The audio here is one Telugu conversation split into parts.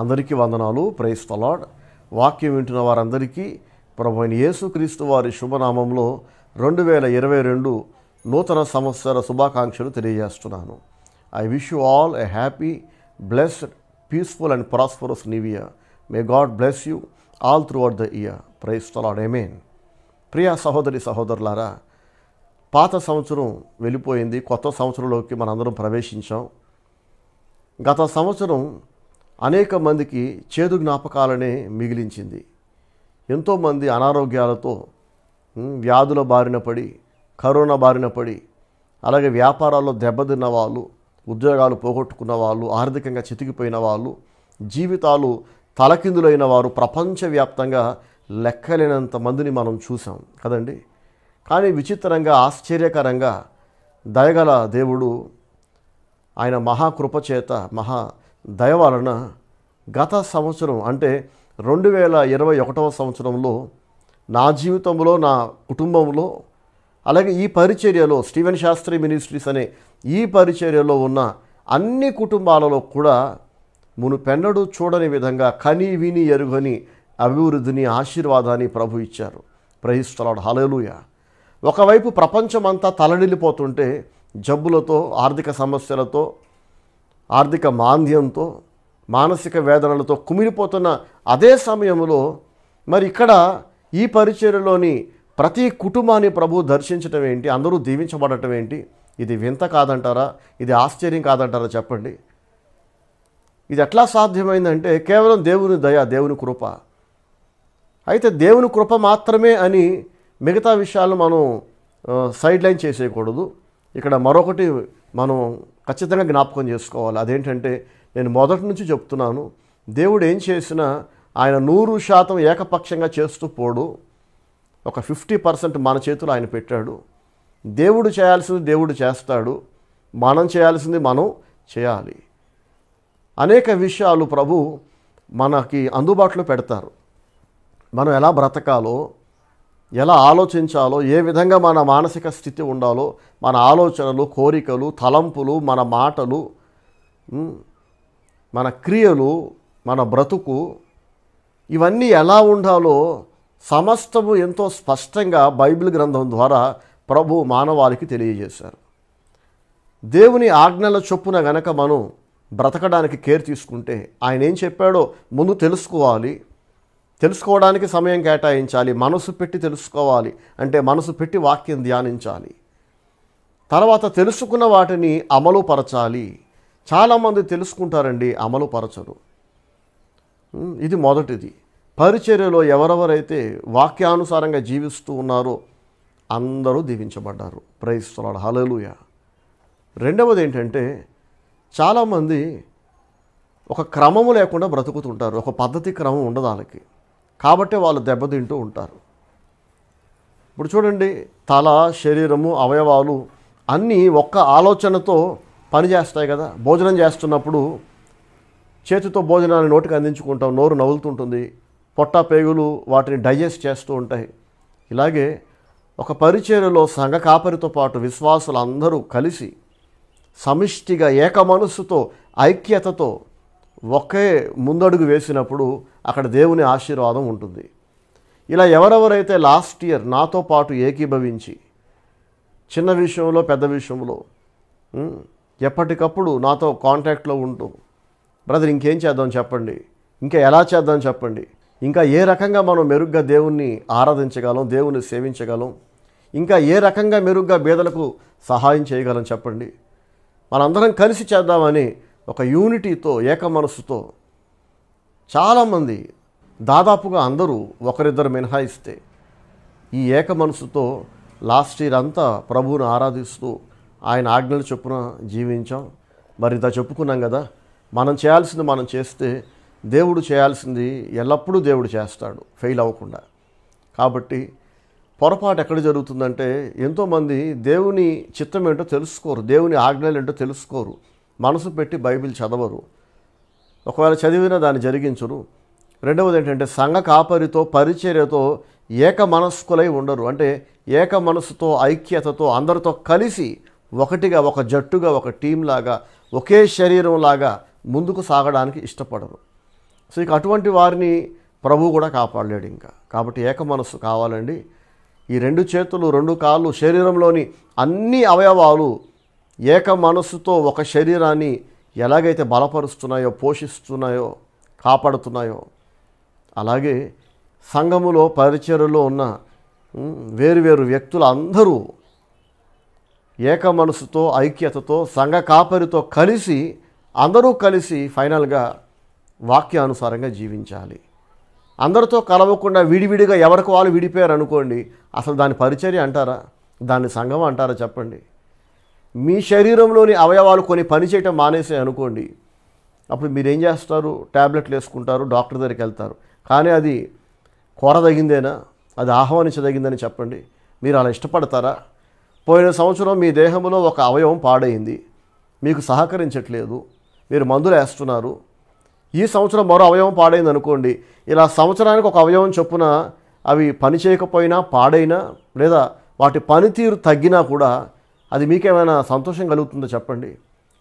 అందరికీ వందనాలు ప్రైస్ తలాడ్ వాక్యం వింటున్న వారందరికీ ప్రభు యేసుక్రీస్తు వారి శుభనామంలో రెండు వేల ఇరవై రెండు నూతన సంవత్సర శుభాకాంక్షలు తెలియజేస్తున్నాను I wish you all a happy blessed peaceful and prosperous new year may God bless you all throughout the year praise the Lord amen ప్రియా సహోదరి సహోదరులారా పాత సంవత్సరం వెళ్ళిపోయింది కొత్త సంవత్సరంలోకి మనందరం ప్రవేశించాం గత సంవత్సరం అనేక మందికి చేదు జ్ఞాపకాలనే మిగిలించింది ఎంతోమంది అనారోగ్యాలతో వ్యాధుల బారిన పడి కరోనా బారిన పడి అలాగే వ్యాపారాల్లో దెబ్బతిన్న వాళ్ళు ఉద్యోగాలు పోగొట్టుకున్న వాళ్ళు ఆర్థికంగా చితికిపోయిన వాళ్ళు జీవితాలు తలకిందులైన వారు ప్రపంచవ్యాప్తంగా లెక్కలేనంత మందిని మనం చూసాం కదండి కానీ విచిత్రంగా ఆశ్చర్యకరంగా దయగల దేవుడు ఆయన మహాకృపచేత చేత మహా దయవాలన గత సంవత్సరం అంటే రెండు వేల ఇరవై ఒకటవ సంవత్సరంలో నా జీవితంలో నా కుటుంబంలో అలాగే ఈ పరిచర్యలో స్టీవెన్ శాస్త్రి మినిస్ట్రీస్ అనే ఈ పరిచర్యలో ఉన్న అన్ని కుటుంబాలలో కూడా మును పెన్నడు చూడని విధంగా కని విని ఎరుగని అభివృద్ధిని ఆశీర్వాదాన్ని ప్రభు ఇచ్చారు ప్రహిస్తున్నాడు హలలుయ ఒకవైపు ప్రపంచమంతా తలడిల్లిపోతుంటే జబ్బులతో ఆర్థిక సమస్యలతో ఆర్థిక మాంద్యంతో మానసిక వేదనలతో కుమిలిపోతున్న అదే సమయంలో మరి ఇక్కడ ఈ పరిచర్యలోని ప్రతి కుటుంబాన్ని ప్రభు దర్శించడం ఏంటి అందరూ దీవించబడటం ఏంటి ఇది వింత కాదంటారా ఇది ఆశ్చర్యం కాదంటారా చెప్పండి ఇది ఎట్లా సాధ్యమైందంటే కేవలం దేవుని దయ దేవుని కృప అయితే దేవుని కృప మాత్రమే అని మిగతా విషయాలు మనం సైడ్ లైన్ చేసేయకూడదు ఇక్కడ మరొకటి మనం ఖచ్చితంగా జ్ఞాపకం చేసుకోవాలి అదేంటంటే నేను మొదటి నుంచి చెప్తున్నాను దేవుడు ఏం చేసినా ఆయన నూరు శాతం ఏకపక్షంగా చేస్తూ పోడు ఒక ఫిఫ్టీ పర్సెంట్ మన చేతులు ఆయన పెట్టాడు దేవుడు చేయాల్సింది దేవుడు చేస్తాడు మనం చేయాల్సింది మనం చేయాలి అనేక విషయాలు ప్రభు మనకి అందుబాటులో పెడతారు మనం ఎలా బ్రతకాలో ఎలా ఆలోచించాలో ఏ విధంగా మన మానసిక స్థితి ఉండాలో మన ఆలోచనలు కోరికలు తలంపులు మన మాటలు మన క్రియలు మన బ్రతుకు ఇవన్నీ ఎలా ఉండాలో సమస్తము ఎంతో స్పష్టంగా బైబిల్ గ్రంథం ద్వారా ప్రభు మానవాళికి తెలియజేశారు దేవుని ఆజ్ఞల చొప్పున గనక మనం బ్రతకడానికి కేర్ తీసుకుంటే ఆయన ఏం చెప్పాడో ముందు తెలుసుకోవాలి తెలుసుకోవడానికి సమయం కేటాయించాలి మనసు పెట్టి తెలుసుకోవాలి అంటే మనసు పెట్టి వాక్యం ధ్యానించాలి తర్వాత తెలుసుకున్న వాటిని అమలు పరచాలి చాలామంది తెలుసుకుంటారండి అమలు పరచరు ఇది మొదటిది పరిచర్యలో ఎవరెవరైతే వాక్యానుసారంగా జీవిస్తూ ఉన్నారో అందరూ దీవించబడ్డారు ప్రైస్తున్నాడు హలలుయ రెండవది ఏంటంటే చాలామంది ఒక క్రమము లేకుండా బ్రతుకుతుంటారు ఒక పద్ధతి క్రమం ఉండదు వాళ్ళకి కాబట్టి వాళ్ళు దెబ్బతింటూ ఉంటారు ఇప్పుడు చూడండి తల శరీరము అవయవాలు అన్నీ ఒక్క ఆలోచనతో పనిచేస్తాయి కదా భోజనం చేస్తున్నప్పుడు చేతితో భోజనాన్ని నోటికి అందించుకుంటాం నోరు నవ్వులుతుంటుంది పొట్ట పేగులు వాటిని డైజెస్ట్ చేస్తూ ఉంటాయి ఇలాగే ఒక పరిచర్యలో సంఘ కాపరితో పాటు విశ్వాసులు అందరూ కలిసి సమిష్టిగా ఏక మనస్సుతో ఐక్యతతో ఒకే ముందడుగు వేసినప్పుడు అక్కడ దేవుని ఆశీర్వాదం ఉంటుంది ఇలా ఎవరెవరైతే లాస్ట్ ఇయర్ నాతో పాటు ఏకీభవించి చిన్న విషయంలో పెద్ద విషయంలో ఎప్పటికప్పుడు నాతో కాంటాక్ట్లో ఉంటూ బ్రదర్ ఇంకేం చేద్దాం చెప్పండి ఇంకా ఎలా చేద్దాం చెప్పండి ఇంకా ఏ రకంగా మనం మెరుగ్గా దేవుణ్ణి ఆరాధించగలం దేవుణ్ణి సేవించగలం ఇంకా ఏ రకంగా మెరుగ్గా బేదలకు సహాయం చేయగలం చెప్పండి మనందరం కలిసి చేద్దామని ఒక యూనిటీతో ఏక మనస్సుతో చాలామంది దాదాపుగా అందరూ ఒకరిద్దరు మినహాయిస్తే ఈ ఏక మనసుతో లాస్ట్ ఇయర్ అంతా ప్రభువును ఆరాధిస్తూ ఆయన ఆజ్ఞలు చొప్పున జీవించాం మరి ఇంత చెప్పుకున్నాం కదా మనం చేయాల్సింది మనం చేస్తే దేవుడు చేయాల్సింది ఎల్లప్పుడూ దేవుడు చేస్తాడు ఫెయిల్ అవ్వకుండా కాబట్టి పొరపాటు ఎక్కడ జరుగుతుందంటే ఎంతోమంది దేవుని చిత్తం ఏంటో తెలుసుకోరు దేవుని ఆజ్ఞలు ఏంటో తెలుసుకోరు మనసు పెట్టి బైబిల్ చదవరు ఒకవేళ చదివినా దాన్ని జరిగించరు రెండవది ఏంటంటే సంఘ కాపరితో పరిచర్యతో ఏక మనస్కులై ఉండరు అంటే ఏక మనసుతో ఐక్యతతో అందరితో కలిసి ఒకటిగా ఒక జట్టుగా ఒక టీంలాగా ఒకే శరీరంలాగా ముందుకు సాగడానికి ఇష్టపడరు సో ఇక అటువంటి వారిని ప్రభు కూడా కాపాడలేడు ఇంకా కాబట్టి ఏక మనస్సు కావాలండి ఈ రెండు చేతులు రెండు కాళ్ళు శరీరంలోని అన్ని అవయవాలు ఏక మనసుతో ఒక శరీరాన్ని ఎలాగైతే బలపరుస్తున్నాయో పోషిస్తున్నాయో కాపాడుతున్నాయో అలాగే సంఘములో పరిచయలో ఉన్న వేరువేరు వ్యక్తులు అందరూ ఏక మనసుతో ఐక్యతతో సంఘ కాపరితో కలిసి అందరూ కలిసి ఫైనల్గా వాక్యానుసారంగా జీవించాలి అందరితో కలవకుండా విడివిడిగా ఎవరికి వాళ్ళు విడిపోయారు అనుకోండి అసలు దాని పరిచర్య అంటారా దాన్ని సంఘం అంటారా చెప్పండి మీ శరీరంలోని అవయవాలు కొన్ని పనిచేయటం మానేసాయి అనుకోండి అప్పుడు మీరు ఏం చేస్తారు ట్యాబ్లెట్లు వేసుకుంటారు డాక్టర్ దగ్గరికి వెళ్తారు కానీ అది కొరదగిందేనా అది ఆహ్వానించదగిందని చెప్పండి మీరు అలా ఇష్టపడతారా పోయిన సంవత్సరం మీ దేహంలో ఒక అవయవం పాడైంది మీకు సహకరించట్లేదు మీరు మందులు వేస్తున్నారు ఈ సంవత్సరం మరో అవయవం పాడైంది అనుకోండి ఇలా సంవత్సరానికి ఒక అవయవం చొప్పున అవి పని చేయకపోయినా పాడైనా లేదా వాటి పనితీరు తగ్గినా కూడా అది మీకేమైనా సంతోషం కలుగుతుందో చెప్పండి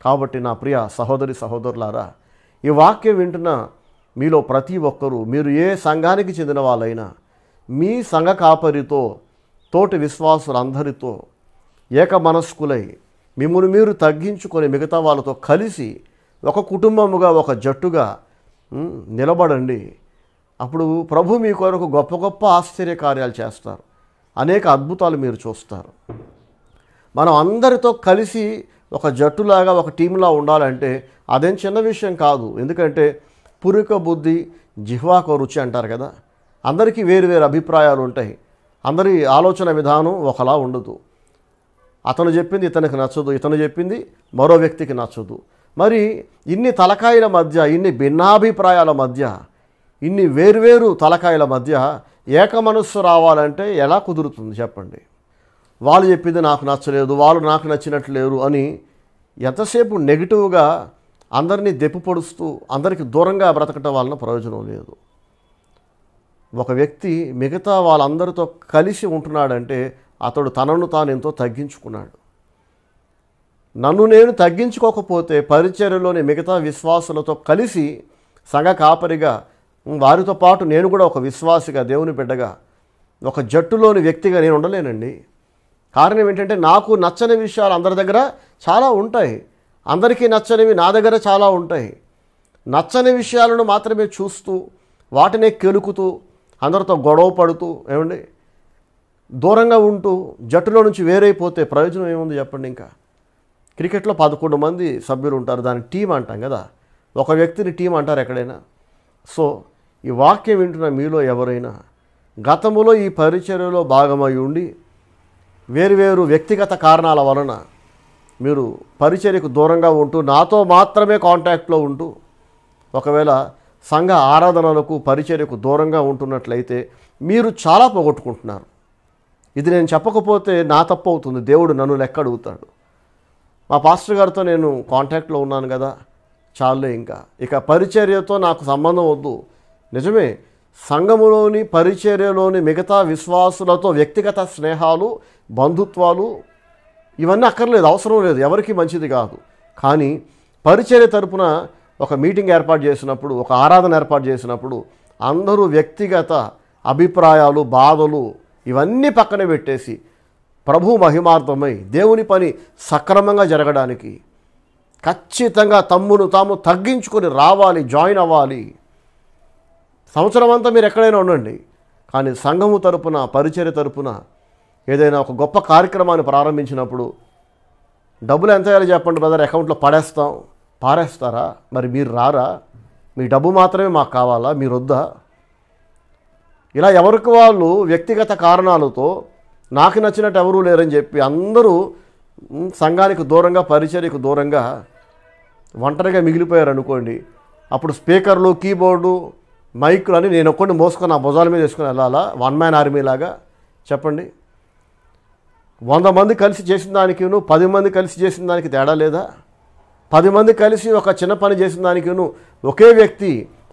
కాబట్టి నా ప్రియ సహోదరి సహోదరులారా ఈ వాక్యం వింటున్న మీలో ప్రతి ఒక్కరూ మీరు ఏ సంఘానికి చెందిన వాళ్ళైనా మీ సంఘ కాపరితో తోటి విశ్వాసులందరితో ఏకమనస్కులై మిమ్మల్ని మీరు తగ్గించుకొని మిగతా వాళ్ళతో కలిసి ఒక కుటుంబముగా ఒక జట్టుగా నిలబడండి అప్పుడు ప్రభు మీ కొరకు గొప్ప గొప్ప ఆశ్చర్యకార్యాలు చేస్తారు అనేక అద్భుతాలు మీరు చూస్తారు మనం అందరితో కలిసి ఒక జట్టులాగా ఒక టీంలా ఉండాలంటే అదేం చిన్న విషయం కాదు ఎందుకంటే పురుక బుద్ధి జిహ్వాకో రుచి అంటారు కదా అందరికీ వేరు వేరు అభిప్రాయాలు ఉంటాయి అందరి ఆలోచన విధానం ఒకలా ఉండదు అతను చెప్పింది ఇతనికి నచ్చదు ఇతను చెప్పింది మరో వ్యక్తికి నచ్చదు మరి ఇన్ని తలకాయల మధ్య ఇన్ని భిన్నాభిప్రాయాల మధ్య ఇన్ని వేరువేరు తలకాయల మధ్య ఏకమనస్సు రావాలంటే ఎలా కుదురుతుంది చెప్పండి వాళ్ళు చెప్పింది నాకు నచ్చలేదు వాళ్ళు నాకు నచ్చినట్లు లేరు అని ఎంతసేపు నెగిటివ్గా అందరినీ దెప్పిపొడుస్తూ అందరికీ దూరంగా బ్రతకటం వలన ప్రయోజనం లేదు ఒక వ్యక్తి మిగతా వాళ్ళందరితో కలిసి ఉంటున్నాడంటే అతడు తనను తాను ఎంతో తగ్గించుకున్నాడు నన్ను నేను తగ్గించుకోకపోతే పరిచర్యలోని మిగతా విశ్వాసులతో కలిసి సంఘ కాపరిగా వారితో పాటు నేను కూడా ఒక విశ్వాసిగా దేవుని బిడ్డగా ఒక జట్టులోని వ్యక్తిగా నేను ఉండలేనండి కారణం ఏంటంటే నాకు నచ్చని విషయాలు అందరి దగ్గర చాలా ఉంటాయి అందరికీ నచ్చనివి నా దగ్గర చాలా ఉంటాయి నచ్చని విషయాలను మాత్రమే చూస్తూ వాటినే కెలుకుతూ అందరితో గొడవ పడుతూ ఏమండి దూరంగా ఉంటూ జట్టులో నుంచి వేరైపోతే ప్రయోజనం ఏముంది చెప్పండి ఇంకా క్రికెట్లో పదకొండు మంది సభ్యులు ఉంటారు దాన్ని టీం అంటాం కదా ఒక వ్యక్తిని టీం అంటారు ఎక్కడైనా సో ఈ వాక్యం వింటున్న మీలో ఎవరైనా గతంలో ఈ పరిచర్యలో భాగమై ఉండి వేరువేరు వ్యక్తిగత కారణాల వలన మీరు పరిచర్యకు దూరంగా ఉంటూ నాతో మాత్రమే కాంటాక్ట్లో ఉంటూ ఒకవేళ సంఘ ఆరాధనలకు పరిచర్యకు దూరంగా ఉంటున్నట్లయితే మీరు చాలా పోగొట్టుకుంటున్నారు ఇది నేను చెప్పకపోతే నా తప్పు అవుతుంది దేవుడు నన్ను లెక్క అడుగుతాడు మా పాస్టర్ గారితో నేను కాంటాక్ట్లో ఉన్నాను కదా చాలే ఇంకా ఇక పరిచర్యతో నాకు సంబంధం వద్దు నిజమే సంఘములోని పరిచర్యలోని మిగతా విశ్వాసులతో వ్యక్తిగత స్నేహాలు బంధుత్వాలు ఇవన్నీ అక్కర్లేదు అవసరం లేదు ఎవరికి మంచిది కాదు కానీ పరిచర్య తరపున ఒక మీటింగ్ ఏర్పాటు చేసినప్పుడు ఒక ఆరాధన ఏర్పాటు చేసినప్పుడు అందరూ వ్యక్తిగత అభిప్రాయాలు బాధలు ఇవన్నీ పక్కన పెట్టేసి ప్రభు మహిమార్థమై దేవుని పని సక్రమంగా జరగడానికి ఖచ్చితంగా తమ్మును తాము తగ్గించుకొని రావాలి జాయిన్ అవ్వాలి సంవత్సరం అంతా మీరు ఎక్కడైనా ఉండండి కానీ సంఘము తరపున పరిచర్య తరపున ఏదైనా ఒక గొప్ప కార్యక్రమాన్ని ప్రారంభించినప్పుడు డబ్బులు ఎంత వేయాలో చెప్పండి బ్రదర్ అకౌంట్లో పడేస్తాం పారేస్తారా మరి మీరు రారా మీ డబ్బు మాత్రమే మాకు కావాలా మీరు వద్దా ఇలా ఎవరికి వాళ్ళు వ్యక్తిగత కారణాలతో నాకు నచ్చినట్టు ఎవరూ లేరని చెప్పి అందరూ సంఘానికి దూరంగా పరిచర్యకు దూరంగా ఒంటరిగా మిగిలిపోయారు అనుకోండి అప్పుడు స్పీకర్లు కీబోర్డు మైకులు అని నేను ఒక్కడిని మోసుకొని నా భుజాల మీద వేసుకొని వెళ్ళాలా వన్ మ్యాన్ ఆర్మీ లాగా చెప్పండి వంద మంది కలిసి చేసిన దానికి పది మంది కలిసి చేసిన దానికి తేడా లేదా పది మంది కలిసి ఒక చిన్న పని చేసిన దానికి ఒకే వ్యక్తి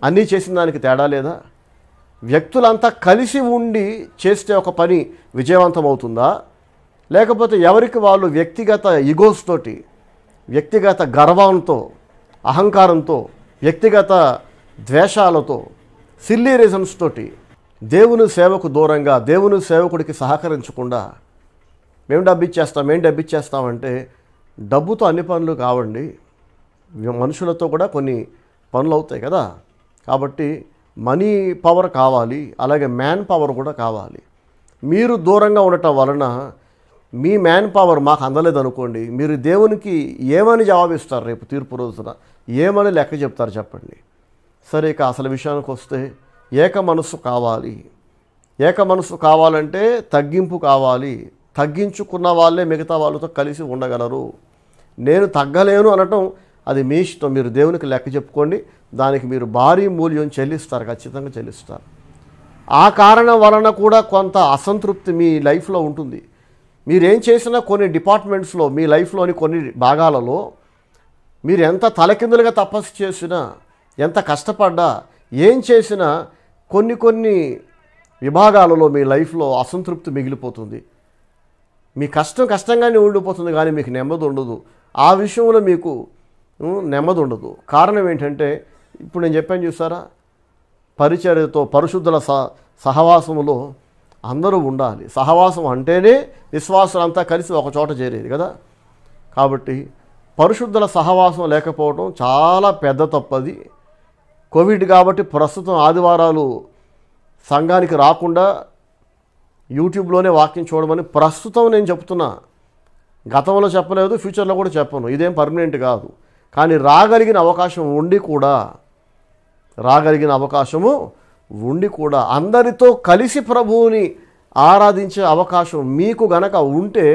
అన్నీ చేసిన దానికి తేడా లేదా వ్యక్తులంతా కలిసి ఉండి చేస్తే ఒక పని విజయవంతం అవుతుందా లేకపోతే ఎవరికి వాళ్ళు వ్యక్తిగత ఇగోస్ తోటి వ్యక్తిగత గర్వంతో అహంకారంతో వ్యక్తిగత ద్వేషాలతో సిల్లీ రీజన్స్ తోటి దేవుని సేవకు దూరంగా దేవుని సేవకుడికి సహకరించకుండా మేము డబ్బిచ్చేస్తాం ఏం డబ్బిచ్చేస్తామంటే డబ్బుతో అన్ని పనులు కావండి మనుషులతో కూడా కొన్ని పనులు అవుతాయి కదా కాబట్టి మనీ పవర్ కావాలి అలాగే మ్యాన్ పవర్ కూడా కావాలి మీరు దూరంగా ఉండటం వలన మీ మ్యాన్ పవర్ మాకు అందలేదు అనుకోండి మీరు దేవునికి ఏమని జవాబిస్తారు రేపు తీర్పు రోజున ఏమని లెక్క చెప్తారు చెప్పండి సరే ఇక అసలు విషయానికి వస్తే ఏక మనస్సు కావాలి ఏక మనస్సు కావాలంటే తగ్గింపు కావాలి తగ్గించుకున్న వాళ్ళే మిగతా వాళ్ళతో కలిసి ఉండగలరు నేను తగ్గలేను అనటం అది మీ ఇష్టం మీరు దేవునికి లెక్క చెప్పుకోండి దానికి మీరు భారీ మూల్యం చెల్లిస్తారు ఖచ్చితంగా చెల్లిస్తారు ఆ కారణం వలన కూడా కొంత అసంతృప్తి మీ లైఫ్లో ఉంటుంది మీరేం చేసినా కొన్ని డిపార్ట్మెంట్స్లో మీ లైఫ్లోని కొన్ని భాగాలలో మీరు ఎంత తలకిందులుగా తపస్సు చేసినా ఎంత కష్టపడ్డా ఏం చేసినా కొన్ని కొన్ని విభాగాలలో మీ లైఫ్లో అసంతృప్తి మిగిలిపోతుంది మీ కష్టం కష్టంగానే ఉండిపోతుంది కానీ మీకు నెమ్మది ఉండదు ఆ విషయంలో మీకు నెమ్మది ఉండదు కారణం ఏంటంటే ఇప్పుడు నేను చెప్పాను చూసారా పరిచర్యతో పరిశుద్ధుల సహవాసములో అందరూ ఉండాలి సహవాసం అంటేనే అంతా కలిసి ఒక చోట చేరేది కదా కాబట్టి పరిశుద్ధుల సహవాసం లేకపోవడం చాలా పెద్ద తప్పది కోవిడ్ కాబట్టి ప్రస్తుతం ఆదివారాలు సంఘానికి రాకుండా యూట్యూబ్లోనే వాక్యం చూడమని ప్రస్తుతం నేను చెప్తున్నా గతంలో చెప్పలేదు ఫ్యూచర్లో కూడా చెప్పను ఇదేం పర్మనెంట్ కాదు కానీ రాగలిగిన అవకాశం ఉండి కూడా రాగలిగిన అవకాశము ఉండి కూడా అందరితో కలిసి ప్రభువుని ఆరాధించే అవకాశం మీకు గనక ఉంటే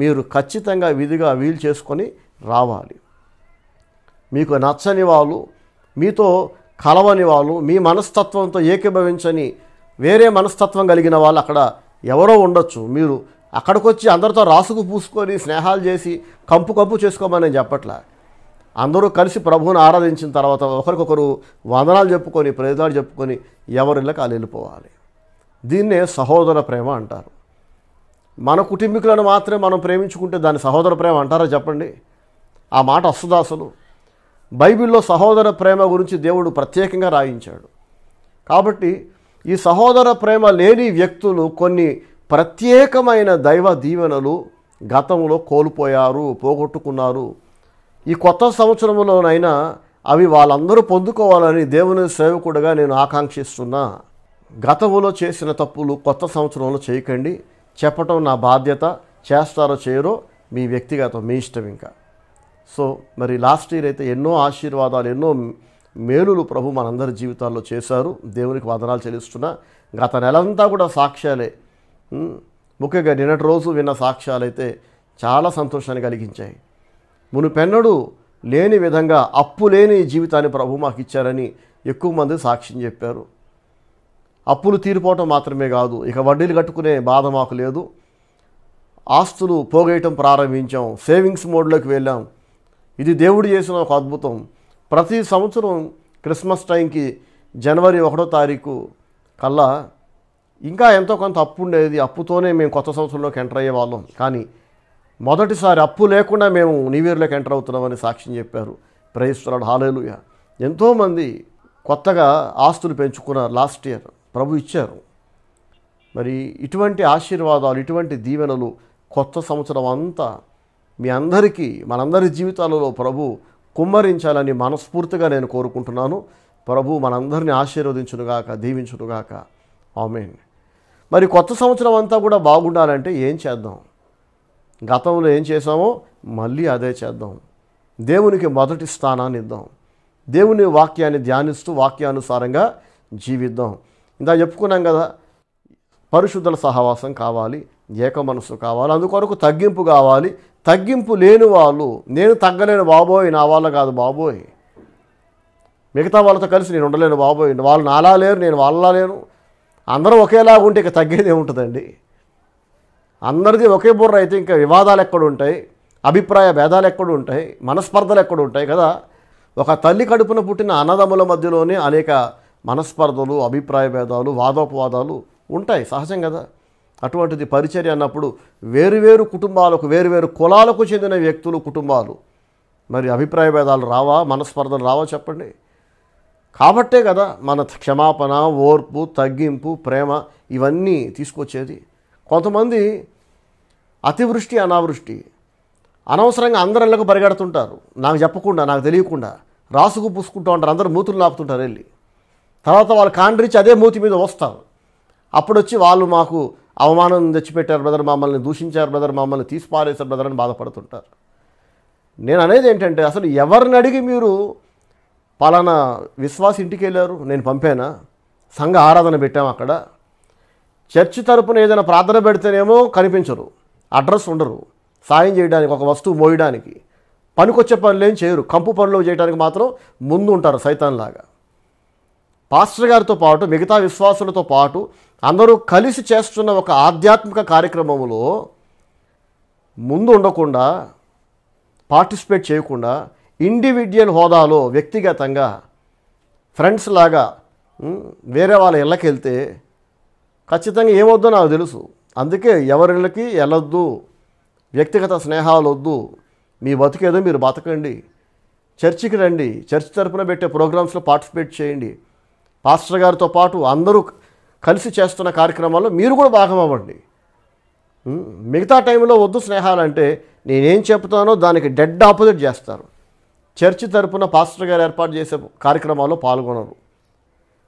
మీరు ఖచ్చితంగా విధిగా వీలు చేసుకొని రావాలి మీకు నచ్చని వాళ్ళు మీతో కలవని వాళ్ళు మీ మనస్తత్వంతో ఏకీభవించని వేరే మనస్తత్వం కలిగిన వాళ్ళు అక్కడ ఎవరో ఉండొచ్చు మీరు అక్కడికి వచ్చి అందరితో రాసుకు పూసుకొని స్నేహాలు చేసి కంపు కంపు చేసుకోమని చెప్పట్లా అందరూ కలిసి ప్రభువుని ఆరాధించిన తర్వాత ఒకరికొకరు వందనాలు చెప్పుకొని ప్రేదాలు చెప్పుకొని ఎవరిళ్ళకి వాళ్ళు వెళ్ళిపోవాలి దీన్నే సహోదర ప్రేమ అంటారు మన కుటుంబీకులను మాత్రమే మనం ప్రేమించుకుంటే దాన్ని సహోదర ప్రేమ అంటారా చెప్పండి ఆ మాట వస్తుంది అసలు బైబిల్లో సహోదర ప్రేమ గురించి దేవుడు ప్రత్యేకంగా రాయించాడు కాబట్టి ఈ సహోదర ప్రేమ లేని వ్యక్తులు కొన్ని ప్రత్యేకమైన దైవ దీవెనలు గతంలో కోల్పోయారు పోగొట్టుకున్నారు ఈ కొత్త సంవత్సరంలోనైనా అవి వాళ్ళందరూ పొందుకోవాలని దేవుని సేవకుడుగా నేను ఆకాంక్షిస్తున్నా గతంలో చేసిన తప్పులు కొత్త సంవత్సరంలో చేయకండి చెప్పటం నా బాధ్యత చేస్తారో చేయరో మీ వ్యక్తిగతం మీ ఇష్టం ఇంకా సో మరి లాస్ట్ ఇయర్ అయితే ఎన్నో ఆశీర్వాదాలు ఎన్నో మేలులు ప్రభు మనందరి జీవితాల్లో చేశారు దేవునికి వదనాలు చెల్లిస్తున్నా గత నెలంతా కూడా సాక్ష్యాలే ముఖ్యంగా నిన్నటి రోజు విన్న సాక్ష్యాలైతే చాలా సంతోషాన్ని కలిగించాయి మునుపెన్నడు లేని విధంగా అప్పు లేని జీవితాన్ని ప్రభు మాకు ఇచ్చారని ఎక్కువ మంది సాక్ష్యం చెప్పారు అప్పులు తీరిపోవటం మాత్రమే కాదు ఇక వడ్డీలు కట్టుకునే బాధ మాకు లేదు ఆస్తులు పోగేయటం ప్రారంభించాం సేవింగ్స్ మోడ్లోకి వెళ్ళాం ఇది దేవుడు చేసిన ఒక అద్భుతం ప్రతి సంవత్సరం క్రిస్మస్ టైంకి జనవరి ఒకటో తారీఖు కల్లా ఇంకా ఎంతో కొంత అప్పు ఉండేది అప్పుతోనే మేము కొత్త సంవత్సరంలోకి ఎంటర్ అయ్యేవాళ్ళం కానీ మొదటిసారి అప్పు లేకుండా మేము న్యూ ఇయర్లోకి ఎంటర్ అవుతున్నామని సాక్ష్యం చెప్పారు ప్రయస్తులాడు హాలేలుయ ఎంతోమంది కొత్తగా ఆస్తులు పెంచుకున్నారు లాస్ట్ ఇయర్ ప్రభు ఇచ్చారు మరి ఇటువంటి ఆశీర్వాదాలు ఇటువంటి దీవెనలు కొత్త సంవత్సరం అంతా మీ అందరికీ మనందరి జీవితాలలో ప్రభు కుమ్మరించాలని మనస్ఫూర్తిగా నేను కోరుకుంటున్నాను ప్రభు మనందరినీ ఆశీర్వదించునుగాక దీవించునుగాక ఆమెన్ మరి కొత్త సంవత్సరం అంతా కూడా బాగుండాలంటే ఏం చేద్దాం గతంలో ఏం చేసామో మళ్ళీ అదే చేద్దాం దేవునికి మొదటి స్థానాన్ని ఇద్దాం దేవుని వాక్యాన్ని ధ్యానిస్తూ వాక్యానుసారంగా జీవిద్దాం ఇందా చెప్పుకున్నాం కదా పరిశుద్ధుల సహవాసం కావాలి ఏక మనసు కావాలి అందుకొరకు తగ్గింపు కావాలి తగ్గింపు లేని వాళ్ళు నేను తగ్గలేను బాబోయ్ నా వాళ్ళ కాదు బాబోయ్ మిగతా వాళ్ళతో కలిసి నేను ఉండలేను బాబోయ్ వాళ్ళు నాలా లేరు నేను వాళ్ళలా లేను అందరూ ఒకేలాగా ఉంటే ఇక తగ్గేదే ఉంటుందండి అందరిది ఒకే బుర్ర అయితే ఇంకా వివాదాలు ఎక్కడ ఉంటాయి అభిప్రాయ భేదాలు ఎక్కడ ఉంటాయి మనస్పర్ధలు ఎక్కడ ఉంటాయి కదా ఒక తల్లి కడుపున పుట్టిన అన్నదమ్ముల మధ్యలోనే అనేక మనస్పర్ధలు అభిప్రాయ భేదాలు వాదోపవాదాలు ఉంటాయి సహజం కదా అటువంటిది పరిచర్య అన్నప్పుడు వేరువేరు కుటుంబాలకు వేరువేరు కులాలకు చెందిన వ్యక్తులు కుటుంబాలు మరి అభిప్రాయ భేదాలు రావా మనస్పర్ధలు రావా చెప్పండి కాబట్టే కదా మన క్షమాపణ ఓర్పు తగ్గింపు ప్రేమ ఇవన్నీ తీసుకొచ్చేది కొంతమంది అతివృష్టి అనావృష్టి అనవసరంగా అందరిళ్ళకు పరిగెడుతుంటారు నాకు చెప్పకుండా నాకు తెలియకుండా రాసుకు పూసుకుంటూ ఉంటారు అందరూ మూతులు లాపుతుంటారు వెళ్ళి తర్వాత వాళ్ళు కాండ్రిచ్చి అదే మూతి మీద వస్తారు అప్పుడు వచ్చి వాళ్ళు మాకు అవమానం తెచ్చిపెట్టారు బ్రదర్ మమ్మల్ని దూషించారు బ్రదర్ మమ్మల్ని తీసిపారేశారు బ్రదర్ అని బాధపడుతుంటారు నేను అనేది ఏంటంటే అసలు ఎవరిని అడిగి మీరు పలానా విశ్వాస ఇంటికి వెళ్ళారు నేను పంపానా సంఘ ఆరాధన పెట్టాము అక్కడ చర్చ్ తరపున ఏదైనా ప్రార్థన పెడితేనేమో కనిపించరు అడ్రస్ ఉండరు సాయం చేయడానికి ఒక వస్తువు మోయడానికి పనికొచ్చే పనులు ఏం చేయరు కంపు పనులు చేయడానికి మాత్రం ముందు ఉంటారు సైతాన్లాగా పాస్టర్ గారితో పాటు మిగతా విశ్వాసులతో పాటు అందరూ కలిసి చేస్తున్న ఒక ఆధ్యాత్మిక కార్యక్రమంలో ముందు ఉండకుండా పార్టిసిపేట్ చేయకుండా ఇండివిజువల్ హోదాలో వ్యక్తిగతంగా ఫ్రెండ్స్ లాగా వేరే వాళ్ళ ఇళ్ళకి వెళ్తే ఖచ్చితంగా ఏమొద్దో నాకు తెలుసు అందుకే ఎవరిళ్ళకి వెళ్ళొద్దు వ్యక్తిగత స్నేహాలు వద్దు మీ బతికేదో మీరు బతకండి చర్చికి రండి చర్చి తరపున పెట్టే ప్రోగ్రామ్స్లో పార్టిసిపేట్ చేయండి పాస్టర్ గారితో పాటు అందరూ కలిసి చేస్తున్న కార్యక్రమాల్లో మీరు కూడా భాగం అవ్వండి మిగతా టైంలో వద్దు స్నేహాలంటే నేనేం చెప్తానో దానికి డెడ్ ఆపోజిట్ చేస్తారు చర్చి తరపున పాస్టర్ గారు ఏర్పాటు చేసే కార్యక్రమాల్లో పాల్గొనరు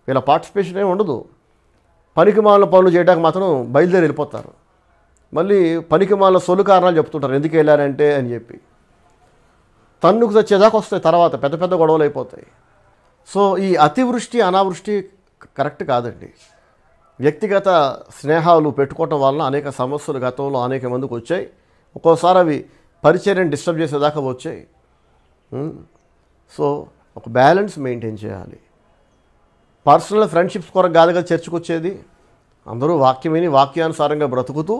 వీళ్ళ పార్టిసిపేషన్ ఏమి ఉండదు పనికిమాల పనులు చేయడానికి మాత్రం బయలుదేరి వెళ్ళిపోతారు మళ్ళీ పనికిమాల సొలు కారణాలు చెప్తుంటారు ఎందుకు వెళ్ళారంటే అని చెప్పి తన్నుకు తెచ్చేదాకా వస్తాయి తర్వాత పెద్ద పెద్ద గొడవలు అయిపోతాయి సో ఈ అతివృష్టి అనావృష్టి కరెక్ట్ కాదండి వ్యక్తిగత స్నేహాలు పెట్టుకోవటం వలన అనేక సమస్యలు గతంలో అనేక మందికి వచ్చాయి ఒక్కోసారి అవి పరిచయం డిస్టర్బ్ చేసేదాకా వచ్చాయి సో ఒక బ్యాలెన్స్ మెయింటైన్ చేయాలి పర్సనల్ ఫ్రెండ్షిప్స్ కొరకు కాదు కదా చర్చకు వచ్చేది అందరూ వాక్యమేని వాక్యానుసారంగా బ్రతుకుతూ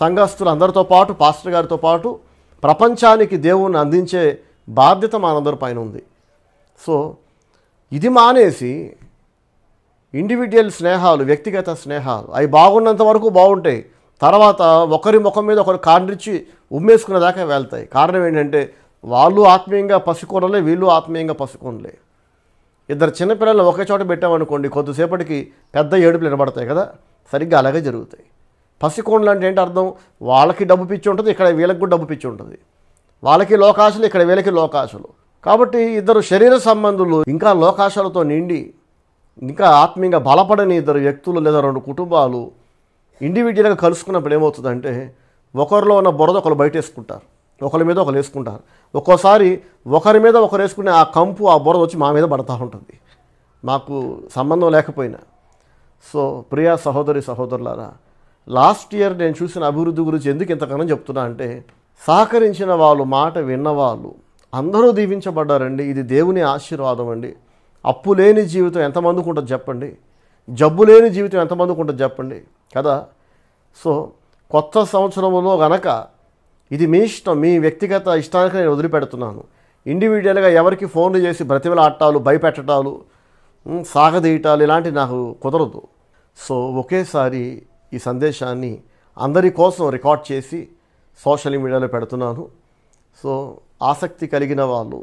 సంఘస్తులు అందరితో పాటు పాస్టర్ గారితో పాటు ప్రపంచానికి దేవుణ్ణి అందించే బాధ్యత మనందరి పైన ఉంది సో ఇది మానేసి ఇండివిజువల్ స్నేహాలు వ్యక్తిగత స్నేహాలు అవి బాగున్నంత వరకు బాగుంటాయి తర్వాత ఒకరి ముఖం మీద ఒకరు కాండ్రిచ్చి ఉమ్మేసుకునే దాకా వెళ్తాయి కారణం ఏంటంటే వాళ్ళు ఆత్మీయంగా పసుకోనలే వీళ్ళు ఆత్మీయంగా పసుకోనలే ఇద్దరు చిన్నపిల్లలు ఒకే చోట పెట్టామనుకోండి కొద్దిసేపటికి పెద్ద ఏడుపులు నిలబడతాయి కదా సరిగ్గా అలాగే జరుగుతాయి పసికోనలు అంటే ఏంటి అర్థం వాళ్ళకి డబ్బు పిచ్చి ఉంటుంది ఇక్కడ వీళ్ళకి కూడా డబ్బు పిచ్చి ఉంటుంది వాళ్ళకి లోకాశలు ఇక్కడ వీళ్ళకి లోకాశలు కాబట్టి ఇద్దరు శరీర సంబంధులు ఇంకా లోకాశాలతో నిండి ఇంకా ఆత్మీయంగా బలపడని ఇద్దరు వ్యక్తులు లేదా రెండు కుటుంబాలు ఇండివిజువల్గా కలుసుకున్నప్పుడు ఏమవుతుందంటే ఒకరిలో ఉన్న బురద ఒకరు బయట వేసుకుంటారు ఒకరి మీద ఒకరు వేసుకుంటారు ఒక్కోసారి ఒకరి మీద ఒకరు వేసుకునే ఆ కంపు ఆ బురద వచ్చి మా మీద పడతా ఉంటుంది మాకు సంబంధం లేకపోయినా సో ప్రియా సహోదరి సహోదరులారా లాస్ట్ ఇయర్ నేను చూసిన అభివృద్ధి గురించి ఎందుకు ఇంతకన్నా చెప్తున్నా అంటే సహకరించిన వాళ్ళు మాట విన్నవాళ్ళు అందరూ దీవించబడ్డారండి ఇది దేవుని ఆశీర్వాదం అండి అప్పు లేని జీవితం ఎంతమందికి ఉంటుంది చెప్పండి జబ్బు లేని జీవితం ఎంతమందికి ఉంటుంది చెప్పండి కదా సో కొత్త సంవత్సరంలో గనక ఇది మీ ఇష్టం మీ వ్యక్తిగత ఇష్టానికి నేను వదిలిపెడుతున్నాను ఇండివిజువల్గా ఎవరికి ఫోన్లు చేసి ఆడటాలు భయపెట్టడాలు సాగదీయటాలు ఇలాంటివి నాకు కుదరదు సో ఒకేసారి ఈ సందేశాన్ని అందరి కోసం రికార్డ్ చేసి సోషల్ మీడియాలో పెడుతున్నాను సో ఆసక్తి కలిగిన వాళ్ళు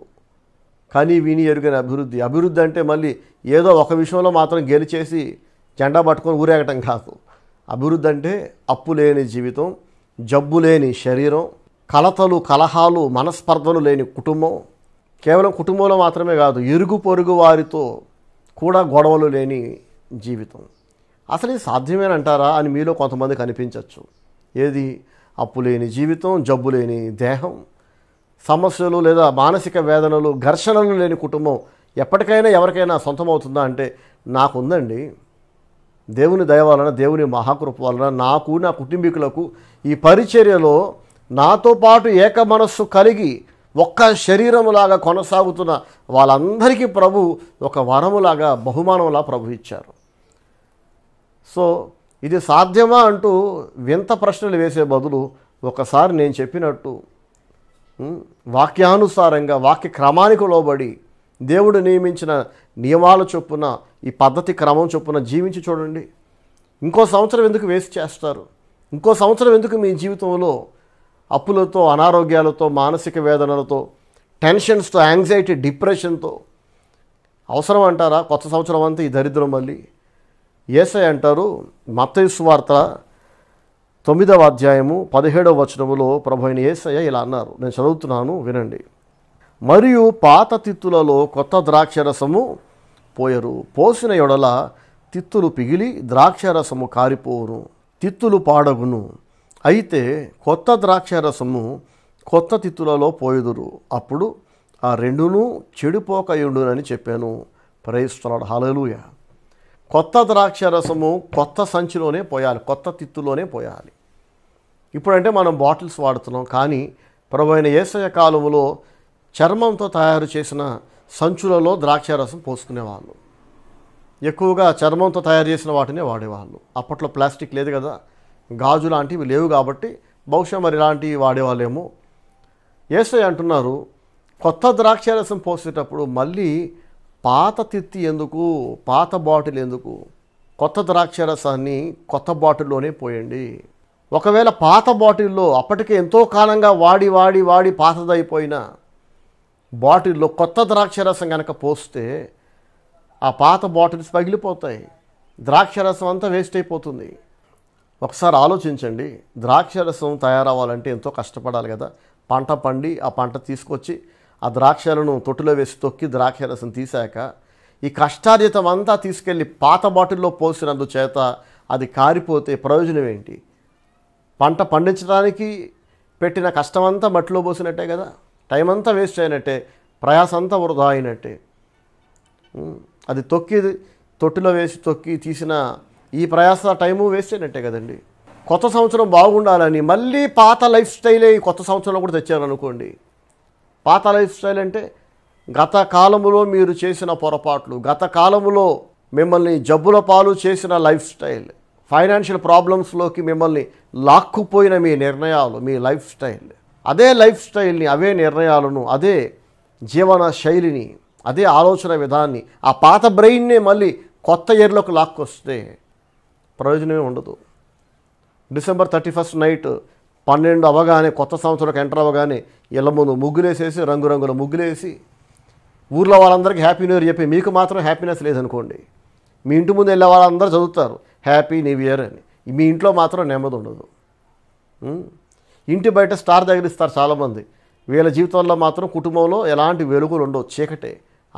కానీ విని ఎరుగని అభివృద్ధి అభివృద్ధి అంటే మళ్ళీ ఏదో ఒక విషయంలో మాత్రం గెలిచేసి జెండా పట్టుకొని ఊరేగటం కాదు అభివృద్ధి అంటే అప్పు లేని జీవితం జబ్బు లేని శరీరం కలతలు కలహాలు మనస్పర్ధలు లేని కుటుంబం కేవలం కుటుంబంలో మాత్రమే కాదు ఇరుగు పొరుగు వారితో కూడా గొడవలు లేని జీవితం అసలు ఇది సాధ్యమేనంటారా అని మీలో కొంతమంది కనిపించవచ్చు ఏది అప్పు లేని జీవితం జబ్బు లేని దేహం సమస్యలు లేదా మానసిక వేదనలు ఘర్షణలు లేని కుటుంబం ఎప్పటికైనా ఎవరికైనా సొంతమవుతుందా అంటే నాకుందండి దేవుని దయ వలన దేవుని మహాకృప వలన నాకు నా కుటుంబీకులకు ఈ పరిచర్యలో నాతో పాటు ఏక మనస్సు కలిగి ఒక్క శరీరములాగా కొనసాగుతున్న వాళ్ళందరికీ ప్రభు ఒక వరములాగా బహుమానంలా ప్రభు ఇచ్చారు సో ఇది సాధ్యమా అంటూ వింత ప్రశ్నలు వేసే బదులు ఒకసారి నేను చెప్పినట్టు వాక్యానుసారంగా వాక్య క్రమానికి లోబడి దేవుడు నియమించిన నియమాల చొప్పున ఈ పద్ధతి క్రమం చొప్పున జీవించి చూడండి ఇంకో సంవత్సరం ఎందుకు వేస్ట్ చేస్తారు ఇంకో సంవత్సరం ఎందుకు మీ జీవితంలో అప్పులతో అనారోగ్యాలతో మానసిక వేదనలతో టెన్షన్స్తో యాంగ్జైటీ డిప్రెషన్తో అవసరం అంటారా కొత్త సంవత్సరం అంతా ఈ దరిద్రం మళ్ళీ ఏసై అంటారు మత వార్త తొమ్మిదవ అధ్యాయము పదిహేడవ వచనములో ప్రభు అయిన ఏసయ్య ఇలా అన్నారు నేను చదువుతున్నాను వినండి మరియు పాత తిత్తులలో కొత్త ద్రాక్షరసము పోయరు పోసిన ఎడల తిత్తులు పిగిలి ద్రాక్షరసము కారిపోవును తిత్తులు పాడగును అయితే కొత్త ద్రాక్షరసము కొత్త తిత్తులలో పోయుదురు అప్పుడు ఆ రెండును చెడిపోకయుండునని చెప్పాను ప్రయస్తున్నాడు హలలుయ కొత్త ద్రాక్ష రసము కొత్త సంచిలోనే పోయాలి కొత్త తిత్తులోనే పోయాలి ఇప్పుడంటే మనం బాటిల్స్ వాడుతున్నాం కానీ ప్రభువైన ఏసయ కాలంలో చర్మంతో తయారు చేసిన సంచులలో ద్రాక్ష రసం పోసుకునేవాళ్ళు ఎక్కువగా చర్మంతో తయారు చేసిన వాటినే వాడేవాళ్ళు అప్పట్లో ప్లాస్టిక్ లేదు కదా గాజు లాంటివి లేవు కాబట్టి బహుశా మరి ఇలాంటివి వాడేవాళ్ళేమో ఏసై అంటున్నారు కొత్త ద్రాక్ష రసం పోసేటప్పుడు మళ్ళీ పాత తిత్తి ఎందుకు పాత బాటిల్ ఎందుకు కొత్త ద్రాక్షరసాన్ని కొత్త బాటిల్లోనే పోయండి ఒకవేళ పాత బాటిల్లో అప్పటికే ఎంతో కాలంగా వాడి వాడి వాడి పాతదైపోయిన బాటిల్లో కొత్త ద్రాక్షరసం కనుక పోస్తే ఆ పాత బాటిల్స్ పగిలిపోతాయి ద్రాక్షరసం అంతా వేస్ట్ అయిపోతుంది ఒకసారి ఆలోచించండి ద్రాక్షరసం తయారవ్వాలంటే ఎంతో కష్టపడాలి కదా పంట పండి ఆ పంట తీసుకొచ్చి ఆ ద్రాక్షలను తొట్టులో వేసి తొక్కి ద్రాక్ష రసం తీశాక ఈ కష్టార్జితం అంతా తీసుకెళ్ళి పాత బాటిల్లో పోసినందుచేత అది కారిపోతే ప్రయోజనం ఏంటి పంట పండించడానికి పెట్టిన కష్టమంతా మట్టిలో పోసినట్టే కదా టైం అంతా వేస్ట్ అయినట్టే ప్రయాస అంతా వృధా అయినట్టే అది తొక్కి తొట్టిలో వేసి తొక్కి తీసిన ఈ ప్రయాస టైము వేస్ట్ అయినట్టే కదండి కొత్త సంవత్సరం బాగుండాలని మళ్ళీ పాత లైఫ్ స్టైలే ఈ కొత్త సంవత్సరంలో కూడా తెచ్చారనుకోండి పాత లైఫ్ స్టైల్ అంటే గత కాలములో మీరు చేసిన పొరపాట్లు గత కాలములో మిమ్మల్ని జబ్బుల పాలు చేసిన లైఫ్ స్టైల్ ఫైనాన్షియల్ ప్రాబ్లమ్స్లోకి మిమ్మల్ని లాక్కుపోయిన మీ నిర్ణయాలు మీ లైఫ్ స్టైల్ అదే లైఫ్ స్టైల్ని అవే నిర్ణయాలను అదే జీవన శైలిని అదే ఆలోచన విధాన్ని ఆ పాత బ్రెయిన్నే మళ్ళీ కొత్త ఇయర్లోకి లాక్కొస్తే ప్రయోజనమే ఉండదు డిసెంబర్ థర్టీ ఫస్ట్ నైట్ పన్నెండు అవగానే కొత్త సంవత్సరంకి ఎంటర్ అవ్వగానే ఇళ్ళ ముందు ముగ్గులేసేసి రంగురంగుల ముగ్గులేసి ఊర్లో వాళ్ళందరికీ హ్యాపీ న్యూ ఇయర్ చెప్పి మీకు మాత్రం హ్యాపీనెస్ లేదనుకోండి మీ ఇంటి ముందు వెళ్ళే వాళ్ళందరూ చదువుతారు హ్యాపీ న్యూ ఇయర్ అని మీ ఇంట్లో మాత్రం నెమ్మది ఉండదు ఇంటి బయట స్టార్ తగిలిస్తారు చాలామంది వీళ్ళ జీవితంలో మాత్రం కుటుంబంలో ఎలాంటి వెలుగులు ఉండవు చీకటే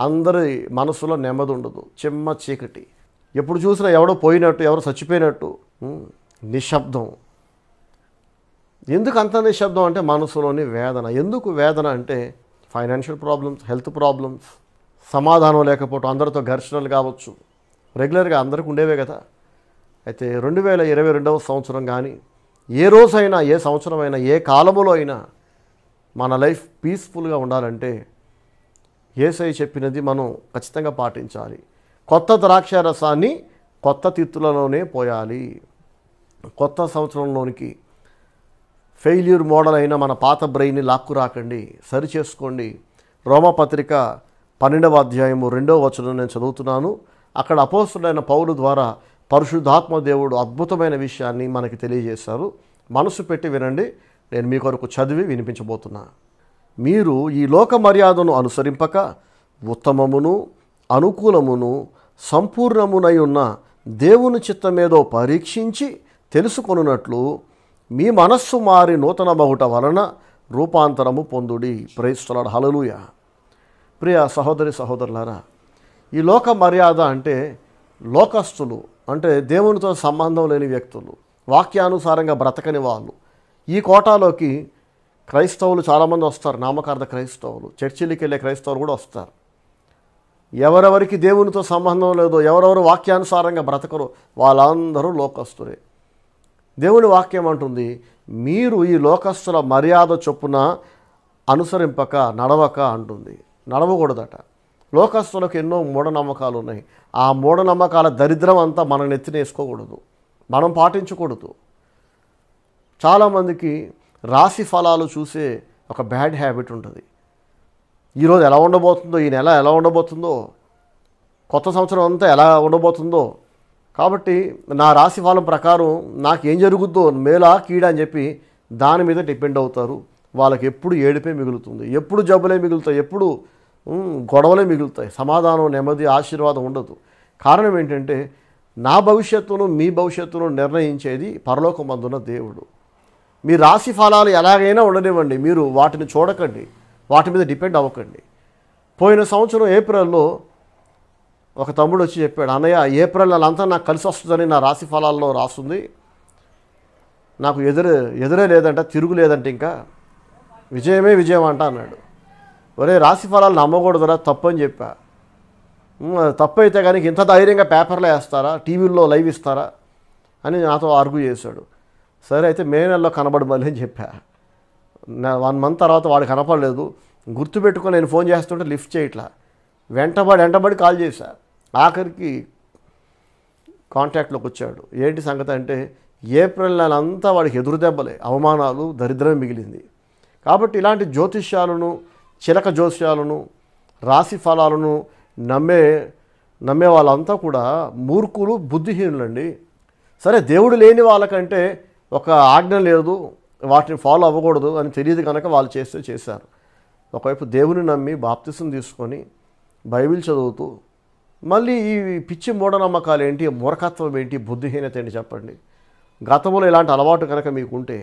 అందరి మనసులో నెమ్మది ఉండదు చిమ్మ చీకటి ఎప్పుడు చూసినా ఎవడో పోయినట్టు ఎవరో చచ్చిపోయినట్టు నిశ్శబ్దం ఎందుకు అంత నిశ్శబ్దం అంటే మనసులోని వేదన ఎందుకు వేదన అంటే ఫైనాన్షియల్ ప్రాబ్లమ్స్ హెల్త్ ప్రాబ్లమ్స్ సమాధానం లేకపోవటం అందరితో ఘర్షణలు కావచ్చు రెగ్యులర్గా అందరికి ఉండేవే కదా అయితే రెండు వేల ఇరవై రెండవ సంవత్సరం కానీ ఏ రోజైనా ఏ సంవత్సరం అయినా ఏ కాలములో అయినా మన లైఫ్ పీస్ఫుల్గా ఉండాలంటే ఏసై చెప్పినది మనం ఖచ్చితంగా పాటించాలి కొత్త ద్రాక్ష రసాన్ని కొత్త తిత్తులలోనే పోయాలి కొత్త సంవత్సరంలోనికి ఫెయిల్యూర్ మోడల్ అయిన మన పాత బ్రెయిన్ని లాక్కురాకండి సరిచేసుకోండి రోమపత్రిక పన్నెండవ అధ్యాయము రెండవ వచనం నేను చదువుతున్నాను అక్కడ అపోస్తుడైన పౌరు ద్వారా పరిశుద్ధాత్మ దేవుడు అద్భుతమైన విషయాన్ని మనకి తెలియజేశారు మనసు పెట్టి వినండి నేను మీ కొరకు చదివి వినిపించబోతున్నా మీరు ఈ లోక మర్యాదను అనుసరింపక ఉత్తమమును అనుకూలమును సంపూర్ణమునై ఉన్న దేవుని చిత్తమేదో పరీక్షించి తెలుసుకొనున్నట్లు మీ మనస్సు మారి నూతన బహుట వలన రూపాంతరము పొందుడి ప్రయిస్తున్నాడు హలలుయ ప్రియ సహోదరి సహోదరులారా ఈ లోక మర్యాద అంటే లోకస్తులు అంటే దేవునితో సంబంధం లేని వ్యక్తులు వాక్యానుసారంగా బ్రతకని వాళ్ళు ఈ కోటాలోకి క్రైస్తవులు చాలామంది వస్తారు నామకార్థ క్రైస్తవులు చర్చిలకి వెళ్ళే క్రైస్తవులు కూడా వస్తారు ఎవరెవరికి దేవునితో సంబంధం లేదో ఎవరెవరు వాక్యానుసారంగా బ్రతకరు వాళ్ళందరూ లోకస్తులే దేవుని వాక్యం అంటుంది మీరు ఈ లోకస్తుల మర్యాద చొప్పున అనుసరింపక నడవక అంటుంది నడవకూడదట లోకస్తులకు ఎన్నో మూఢనమ్మకాలు ఉన్నాయి ఆ మూఢనమ్మకాల దరిద్రం అంతా మనం నెత్తినేసుకోకూడదు మనం పాటించకూడదు చాలామందికి రాశి ఫలాలు చూసే ఒక బ్యాడ్ హ్యాబిట్ ఉంటుంది ఈరోజు ఎలా ఉండబోతుందో ఈ నెల ఎలా ఉండబోతుందో కొత్త సంవత్సరం అంతా ఎలా ఉండబోతుందో కాబట్టి నా రాశి ఫలం ప్రకారం నాకు ఏం జరుగుద్దో మేలా కీడా అని చెప్పి దాని మీద డిపెండ్ అవుతారు వాళ్ళకి ఎప్పుడు ఏడిపే మిగులుతుంది ఎప్పుడు జబ్బులే మిగులుతాయి ఎప్పుడు గొడవలే మిగులుతాయి సమాధానం నెమ్మది ఆశీర్వాదం ఉండదు కారణం ఏంటంటే నా భవిష్యత్తును మీ భవిష్యత్తును నిర్ణయించేది పరలోకమందున్న దేవుడు మీ రాశి ఫలాలు ఎలాగైనా ఉండనివ్వండి మీరు వాటిని చూడకండి వాటి మీద డిపెండ్ అవ్వకండి పోయిన సంవత్సరం ఏప్రిల్లో ఒక తమ్ముడు వచ్చి చెప్పాడు అన్నయ్య ఏప్రిల్ నెలంతా నాకు కలిసి వస్తుందని నా రాశి ఫలాల్లో రాస్తుంది నాకు ఎదురు ఎదురే లేదంట తిరుగు లేదంట ఇంకా విజయమే విజయం అంట అన్నాడు ఒరే రాశి ఫలాలు నమ్మకూడదురా తప్పు అని చెప్పా తప్పు అయితే కానీ ఇంత ధైర్యంగా పేపర్లో వేస్తారా టీవీల్లో లైవ్ ఇస్తారా అని నాతో ఆర్గ్యూ చేశాడు సరే అయితే మే నెలలో కనబడు మళ్ళీ అని చెప్పా వన్ మంత్ తర్వాత వాడు కనపడలేదు గుర్తుపెట్టుకొని నేను ఫోన్ చేస్తుంటే లిఫ్ట్ చేయట్లా వెంటబడి వెంటబడి కాల్ చేశా ఆఖరికి కాంటాక్ట్లోకి వచ్చాడు ఏంటి సంగతి అంటే ఏప్రిల్ నెల అంతా వాడికి ఎదురు దెబ్బలే అవమానాలు దరిద్రమే మిగిలింది కాబట్టి ఇలాంటి జ్యోతిష్యాలను చిలక జ్యోతిష్యాలను రాశి ఫలాలను నమ్మే నమ్మే వాళ్ళంతా కూడా మూర్ఖులు బుద్ధిహీనులండి సరే దేవుడు లేని వాళ్ళకంటే ఒక ఆజ్ఞ లేదు వాటిని ఫాలో అవ్వకూడదు అని తెలియదు కనుక వాళ్ళు చేస్తే చేశారు ఒకవైపు దేవుని నమ్మి బాప్తిసం తీసుకొని బైబిల్ చదువుతూ మళ్ళీ ఈ పిచ్చి మూఢనమ్మకాలు ఏంటి మూర్ఖత్వం ఏంటి బుద్ధిహీనత ఏంటి చెప్పండి గతంలో ఇలాంటి అలవాటు కనుక మీకుంటే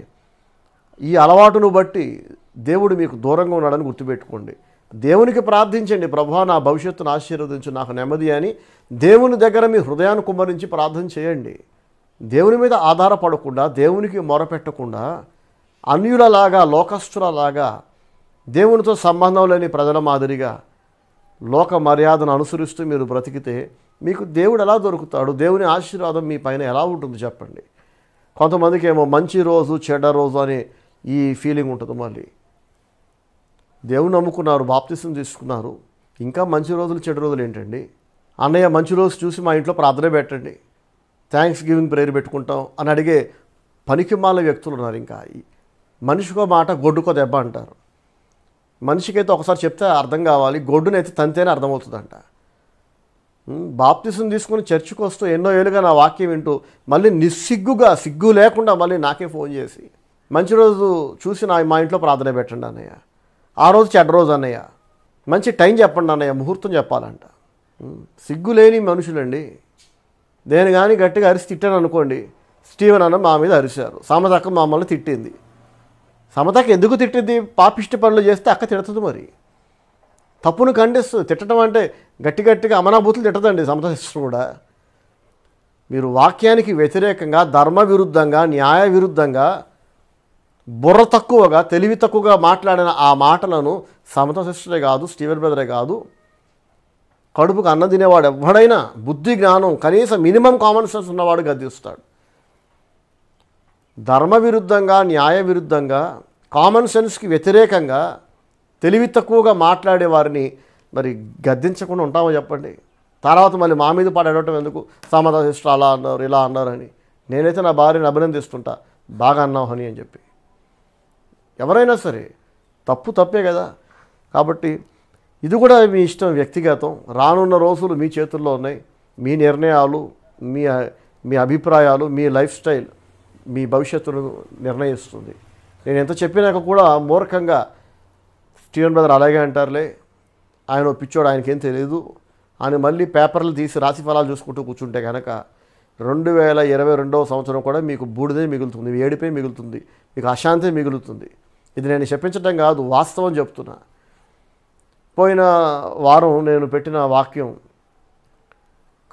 ఈ అలవాటును బట్టి దేవుడు మీకు దూరంగా ఉన్నాడని గుర్తుపెట్టుకోండి దేవునికి ప్రార్థించండి ప్రభా నా భవిష్యత్తును ఆశీర్వదించు నాకు నెమ్మది అని దేవుని దగ్గర మీ హృదయాన్ని కుమ్మరించి ప్రార్థన చేయండి దేవుని మీద ఆధారపడకుండా దేవునికి మొరపెట్టకుండా అన్యులలాగా లోకస్తులలాగా దేవునితో సంబంధం లేని ప్రజల మాదిరిగా లోక మర్యాదను అనుసరిస్తూ మీరు బ్రతికితే మీకు దేవుడు ఎలా దొరుకుతాడు దేవుని ఆశీర్వాదం మీ పైన ఎలా ఉంటుంది చెప్పండి కొంతమందికి ఏమో మంచి రోజు చెడ్డ రోజు అని ఈ ఫీలింగ్ ఉంటుంది మళ్ళీ దేవుని నమ్ముకున్నారు బాప్తిసం తీసుకున్నారు ఇంకా మంచి రోజులు చెడ్డ రోజులు ఏంటండి అన్నయ్య మంచి రోజు చూసి మా ఇంట్లో ప్రార్థన పెట్టండి థ్యాంక్స్ గివింగ్ ప్రేయర్ పెట్టుకుంటాం అని అడిగే పనికిమాల వ్యక్తులు ఉన్నారు ఇంకా మనిషికో మాట గొడ్డుకో దెబ్బ అంటారు మనిషికైతే ఒకసారి చెప్తే అర్థం కావాలి గొడ్డునైతే తంతేనే అర్థమవుతుందంట బాప్తిసం తీసుకుని చర్చికి వస్తూ ఎన్నో ఏళ్ళుగా నా వాక్యం వింటూ మళ్ళీ నిస్సిగ్గుగా సిగ్గు లేకుండా మళ్ళీ నాకే ఫోన్ చేసి మంచి రోజు చూసి నా మా ఇంట్లో ప్రార్థన పెట్టండి అన్నయ్య ఆ రోజు చెడ్డ రోజు అన్నయ్య మంచి టైం చెప్పండి అన్నయ్య ముహూర్తం చెప్పాలంట సిగ్గు లేని మనుషులండి దేని కానీ గట్టిగా అరిసి తిట్టాను అనుకోండి స్టీవెన్ అన్న మా మీద అరిశారు సామతాకం మమ్మల్ని తిట్టింది సమతకి ఎందుకు తిట్టింది పాపిష్టి పనులు చేస్తే అక్క తిడుతుంది మరి తప్పును ఖండిస్తుంది తిట్టడం అంటే గట్టి గట్టిగా అమనాభూతులు తిట్టదండి సమత శిస్టర్ కూడా మీరు వాక్యానికి వ్యతిరేకంగా ధర్మ విరుద్ధంగా న్యాయ విరుద్ధంగా బుర్ర తక్కువగా తెలివి తక్కువగా మాట్లాడిన ఆ మాటలను సమత శిస్టరే కాదు స్టీవెన్ బ్రదరే కాదు కడుపుకు అన్నం తినేవాడు ఎవడైనా బుద్ధి జ్ఞానం కనీసం మినిమం కామన్ సెన్స్ ఉన్నవాడు గద్దిస్తాడు ధర్మ విరుద్ధంగా న్యాయ విరుద్ధంగా కామన్ సెన్స్కి వ్యతిరేకంగా తెలివి తక్కువగా మాట్లాడే వారిని మరి గద్దించకుండా ఉంటామో చెప్పండి తర్వాత మళ్ళీ మా మీద పాడు అడగటం ఎందుకు సామరసిష్ట అలా అన్నారు ఇలా అన్నారని నేనైతే నా భార్యను అభినందిస్తుంటా బాగా అన్నావు హని అని చెప్పి ఎవరైనా సరే తప్పు తప్పే కదా కాబట్టి ఇది కూడా మీ ఇష్టం వ్యక్తిగతం రానున్న రోజులు మీ చేతుల్లో ఉన్నాయి మీ నిర్ణయాలు మీ మీ అభిప్రాయాలు మీ లైఫ్ స్టైల్ మీ భవిష్యత్తును నిర్ణయిస్తుంది నేను ఎంత చెప్పినాక కూడా మూర్ఖంగా స్టీవెన్ బ్రదర్ అలాగే అంటారులే ఆయన పిచ్చోడు ఆయనకేం తెలియదు ఆయన మళ్ళీ పేపర్లు తీసి రాశి ఫలాలు చూసుకుంటూ కూర్చుంటే కనుక రెండు వేల ఇరవై రెండవ సంవత్సరం కూడా మీకు బూడిదే మిగులుతుంది ఏడిపే మిగులుతుంది మీకు అశాంతి మిగులుతుంది ఇది నేను చెప్పించడం కాదు వాస్తవం చెప్తున్నా పోయిన వారం నేను పెట్టిన వాక్యం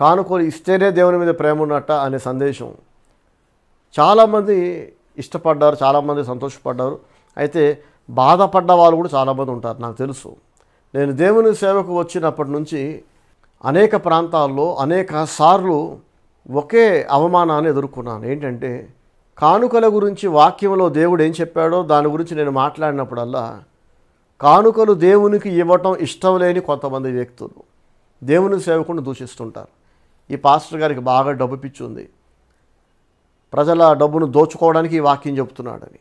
కానుకలు ఇస్తేనే దేవుని మీద ప్రేమ ఉన్నట్ట అనే సందేశం చాలామంది ఇష్టపడ్డారు చాలామంది సంతోషపడ్డారు అయితే బాధపడ్డ వాళ్ళు కూడా చాలామంది ఉంటారు నాకు తెలుసు నేను దేవుని సేవకు వచ్చినప్పటి నుంచి అనేక ప్రాంతాల్లో అనేక సార్లు ఒకే అవమానాన్ని ఎదుర్కొన్నాను ఏంటంటే కానుకల గురించి వాక్యంలో దేవుడు ఏం చెప్పాడో దాని గురించి నేను మాట్లాడినప్పుడల్లా కానుకలు దేవునికి ఇవ్వటం ఇష్టం లేని కొంతమంది వ్యక్తులు దేవుని సేవకుని దూషిస్తుంటారు ఈ పాస్టర్ గారికి బాగా డబ్బు పిచ్చి ఉంది ప్రజల డబ్బును దోచుకోవడానికి ఈ వాక్యం చెబుతున్నాడని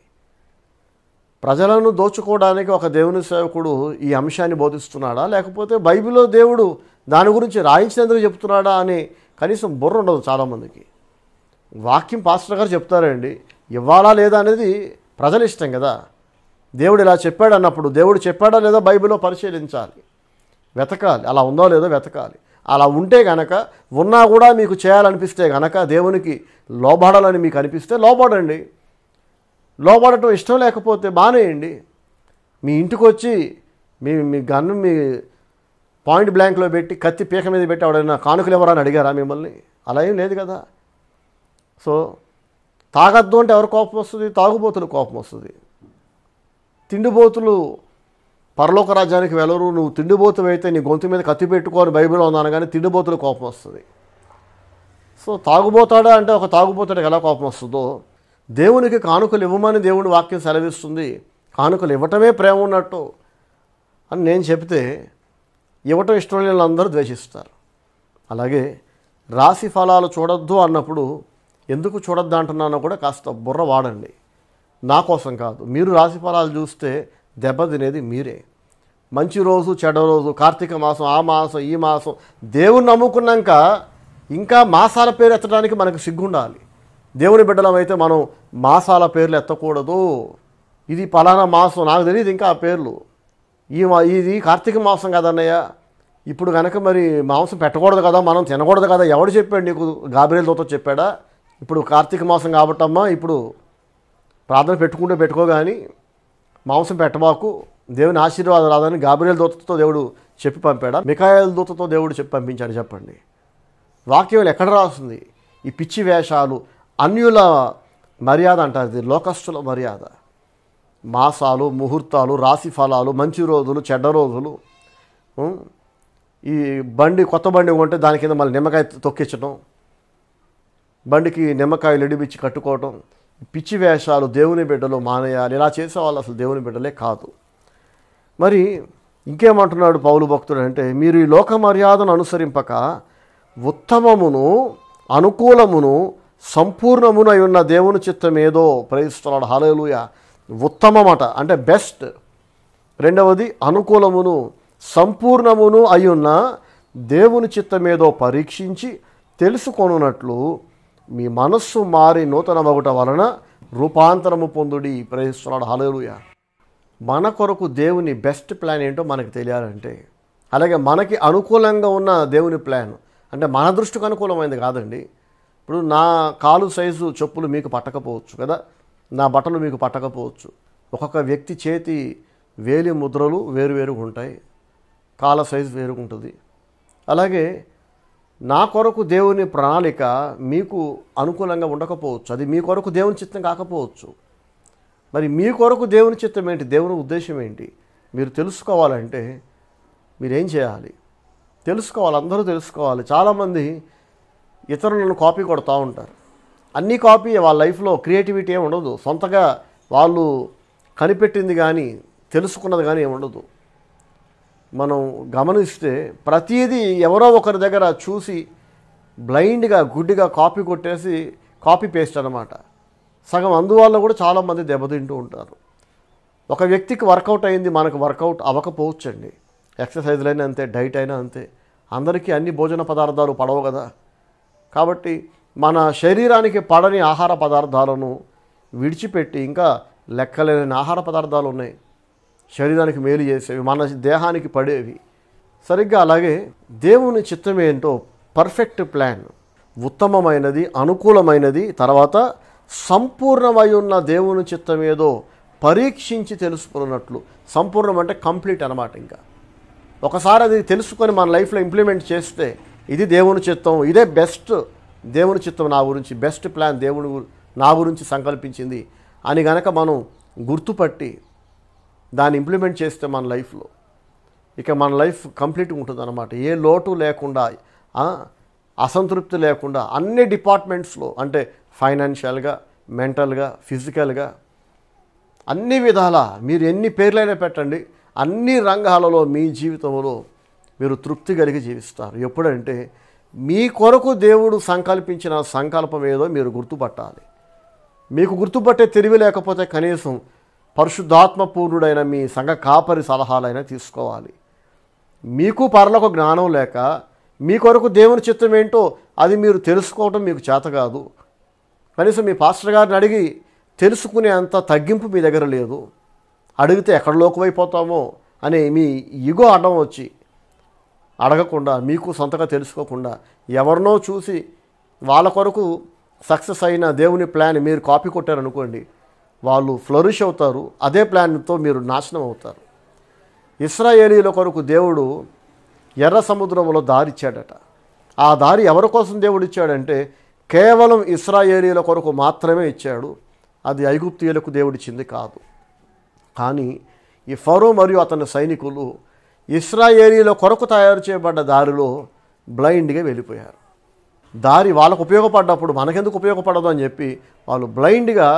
ప్రజలను దోచుకోవడానికి ఒక దేవుని సేవకుడు ఈ అంశాన్ని బోధిస్తున్నాడా లేకపోతే బైబిల్లో దేవుడు దాని గురించి రాయించినందుకు చెప్తున్నాడా అని కనీసం బుర్ర ఉండదు చాలామందికి వాక్యం పాస్టర్ గారు చెప్తారండి ఇవ్వాలా లేదా అనేది ప్రజల ఇష్టం కదా దేవుడు ఇలా చెప్పాడు అన్నప్పుడు దేవుడు చెప్పాడా లేదా బైబిల్లో పరిశీలించాలి వెతకాలి అలా ఉందో లేదో వెతకాలి అలా ఉంటే గనక ఉన్నా కూడా మీకు చేయాలనిపిస్తే గనక దేవునికి లోబడాలని మీకు అనిపిస్తే లోబడండి లోబడటం ఇష్టం లేకపోతే బానేయండి మీ ఇంటికి వచ్చి మీ మీ గన్ను మీ పాయింట్ బ్లాంక్లో పెట్టి కత్తి పీక మీద పెట్టి ఎవడైనా కానుకలు ఎవరా అని అడిగారా మిమ్మల్ని అలా ఏం లేదు కదా సో తాగద్దు అంటే ఎవరు కోపం వస్తుంది తాగుబోతులు కోపం వస్తుంది తిండిబోతులు పరలోక రాజ్యానికి వెళ్ళరు నువ్వు అయితే నీ గొంతు మీద కత్తి పెట్టుకొని బైబిల్ ఉన్నాను కానీ తిండిబోతులు కోపం వస్తుంది సో తాగుబోతాడా అంటే ఒక తాగుబోతాడు ఎలా కోపం వస్తుందో దేవునికి కానుకలు ఇవ్వమని దేవుడి వాక్యం సెలవిస్తుంది కానుకలు ఇవ్వటమే ప్రేమ ఉన్నట్టు అని నేను చెప్తే ఇవ్వటం ఇష్టం లేని అందరూ ద్వేషిస్తారు అలాగే రాశి ఫలాలు చూడొద్దు అన్నప్పుడు ఎందుకు చూడొద్దు అంటున్నానో కూడా కాస్త బుర్ర వాడండి నా కోసం కాదు మీరు రాశి ఫలాలు చూస్తే దెబ్బ తినేది మీరే మంచి రోజు చెడ రోజు కార్తీక మాసం ఆ మాసం ఈ మాసం దేవుణ్ణి నమ్ముకున్నాక ఇంకా మాసాల పేరు ఎత్తడానికి మనకు సిగ్గుండాలి దేవుని బిడ్డలం అయితే మనం మాసాల పేర్లు ఎత్తకూడదు ఇది పలానా మాసం నాకు తెలియదు ఇంకా ఆ పేర్లు ఈ ఇది కార్తీక మాసం కదన్నయ్య ఇప్పుడు కనుక మరి మాంసం పెట్టకూడదు కదా మనం తినకూడదు కదా ఎవడు చెప్పాడు నీకు గాబరేల్ దోతో చెప్పాడా ఇప్పుడు కార్తీక మాసం కాబట్టమ్మా ఇప్పుడు ప్రార్థన పెట్టుకుంటే పెట్టుకో కానీ మాంసం పెట్టబాకు దేవుని ఆశీర్వాదం రాదని గాబ్రియల్ దూతతో దేవుడు చెప్పి పంపాడా మికాయల దూతతో దేవుడు చెప్పి పంపించాడు చెప్పండి వాక్యం ఎక్కడ రాస్తుంది ఈ పిచ్చి వేషాలు అన్యుల మర్యాద అంటారు ఇది లోకస్తుల మర్యాద మాసాలు ముహూర్తాలు రాశి ఫలాలు మంచి రోజులు చెడ్డ రోజులు ఈ బండి కొత్త బండి ఉంటే దాని కింద మళ్ళీ నిమ్మకాయ తొక్కించడం బండికి నిమ్మకాయలు ఎడిపించి కట్టుకోవటం పిచ్చి వేషాలు దేవుని బిడ్డలు మానేయాలి ఇలా చేసేవాళ్ళు అసలు దేవుని బిడ్డలే కాదు మరి ఇంకేమంటున్నాడు పౌలు భక్తుడు అంటే మీరు ఈ లోక మర్యాదను అనుసరింపక ఉత్తమమును అనుకూలమును సంపూర్ణమునై ఉన్న దేవుని చిత్తం ఏదో ప్రయత్నిస్తున్నాడు హలలుయ ఉత్తమమట అంటే బెస్ట్ రెండవది అనుకూలమును సంపూర్ణమును అయి ఉన్న దేవుని చిత్తమేదో పరీక్షించి తెలుసుకొనున్నట్లు మీ మనస్సు మారి నూతన మగుట వలన రూపాంతరము పొందుడి ప్రయత్నిస్తున్నాడు హలలుయ మన కొరకు దేవుని బెస్ట్ ప్లాన్ ఏంటో మనకు తెలియాలంటే అలాగే మనకి అనుకూలంగా ఉన్న దేవుని ప్లాన్ అంటే మన దృష్టికి అనుకూలమైనది కాదండి ఇప్పుడు నా కాలు సైజు చెప్పులు మీకు పట్టకపోవచ్చు కదా నా బట్టలు మీకు పట్టకపోవచ్చు ఒక్కొక్క వ్యక్తి చేతి వేలి ముద్రలు వేరువేరుగా ఉంటాయి కాల సైజు వేరుగా ఉంటుంది అలాగే నా కొరకు దేవుని ప్రణాళిక మీకు అనుకూలంగా ఉండకపోవచ్చు అది మీ కొరకు దేవుని చిత్తం కాకపోవచ్చు మరి మీ కొరకు దేవుని చిత్తం ఏంటి దేవుని ఉద్దేశం ఏంటి మీరు తెలుసుకోవాలంటే మీరేం చేయాలి తెలుసుకోవాలి అందరూ తెలుసుకోవాలి చాలామంది ఇతరులను కాపీ కొడుతూ ఉంటారు అన్ని కాపీ వాళ్ళ లైఫ్లో క్రియేటివిటీ ఏమి ఉండదు సొంతగా వాళ్ళు కనిపెట్టింది కానీ తెలుసుకున్నది కానీ ఏమి ఉండదు మనం గమనిస్తే ప్రతిదీ ఎవరో ఒకరి దగ్గర చూసి బ్లైండ్గా గుడ్డిగా కాపీ కొట్టేసి కాపీ పేస్ట్ అనమాట సగం అందువల్ల కూడా చాలామంది దెబ్బతింటూ ఉంటారు ఒక వ్యక్తికి వర్కౌట్ అయింది మనకు వర్కౌట్ అవ్వకపోవచ్చండి అయినా అంతే డైట్ అయినా అంతే అందరికీ అన్ని భోజన పదార్థాలు పడవు కదా కాబట్టి మన శరీరానికి పడని ఆహార పదార్థాలను విడిచిపెట్టి ఇంకా లెక్కలేని ఆహార పదార్థాలు ఉన్నాయి శరీరానికి మేలు చేసేవి మన దేహానికి పడేవి సరిగ్గా అలాగే దేవుని చిత్తం ఏంటో పర్ఫెక్ట్ ప్లాన్ ఉత్తమమైనది అనుకూలమైనది తర్వాత సంపూర్ణమై ఉన్న దేవుని చిత్తం ఏదో పరీక్షించి తెలుసుకున్నట్లు సంపూర్ణం అంటే కంప్లీట్ అనమాట ఇంకా ఒకసారి అది తెలుసుకొని మన లైఫ్లో ఇంప్లిమెంట్ చేస్తే ఇది దేవుని చిత్తం ఇదే బెస్ట్ దేవుని చిత్తం నా గురించి బెస్ట్ ప్లాన్ దేవుని నా గురించి సంకల్పించింది అని గనక మనం గుర్తుపట్టి దాన్ని ఇంప్లిమెంట్ చేస్తే మన లైఫ్లో ఇక మన లైఫ్ కంప్లీట్గా ఉంటుంది అనమాట ఏ లోటు లేకుండా అసంతృప్తి లేకుండా అన్ని డిపార్ట్మెంట్స్లో అంటే ఫైనాన్షియల్గా మెంటల్గా ఫిజికల్గా అన్ని విధాల మీరు ఎన్ని పేర్లైనా పెట్టండి అన్ని రంగాలలో మీ జీవితంలో మీరు తృప్తి కలిగి జీవిస్తారు ఎప్పుడంటే మీ కొరకు దేవుడు సంకల్పించిన సంకల్పం ఏదో మీరు గుర్తుపట్టాలి మీకు గుర్తుపట్టే తెలివి లేకపోతే కనీసం పరిశుద్ధాత్మపూర్ణుడైన మీ సంఘ కాపరి సలహాలైనా తీసుకోవాలి మీకు పర్లకు జ్ఞానం లేక మీ కొరకు దేవుని చిత్తం ఏంటో అది మీరు తెలుసుకోవటం మీకు చేత కాదు కనీసం మీ పాస్టర్ గారిని అడిగి తెలుసుకునే అంత తగ్గింపు మీ దగ్గర లేదు అడిగితే ఎక్కడ లోకమైపోతామో అని మీ ఇగో అడ్డం వచ్చి అడగకుండా మీకు సొంతగా తెలుసుకోకుండా ఎవరినో చూసి వాళ్ళ కొరకు సక్సెస్ అయిన దేవుని ప్లాన్ మీరు కాపీ కొట్టారనుకోండి వాళ్ళు ఫ్లరిష్ అవుతారు అదే ప్లాన్తో మీరు నాశనం అవుతారు ఇస్రాయేలీల కొరకు దేవుడు ఎర్ర సముద్రంలో దారిచ్చాడట ఆ దారి ఎవరి కోసం దేవుడు ఇచ్చాడంటే కేవలం ఇస్రాయేలీల కొరకు మాత్రమే ఇచ్చాడు అది ఐగుప్తీయులకు దేవుడిచ్చింది కాదు కానీ ఈ ఫరో మరియు అతని సైనికులు ఇస్రాయేలీల కొరకు తయారు చేయబడ్డ దారిలో బ్లైండ్గా వెళ్ళిపోయారు దారి వాళ్ళకు ఉపయోగపడ్డప్పుడు మనకెందుకు ఉపయోగపడదు అని చెప్పి వాళ్ళు బ్లైండ్గా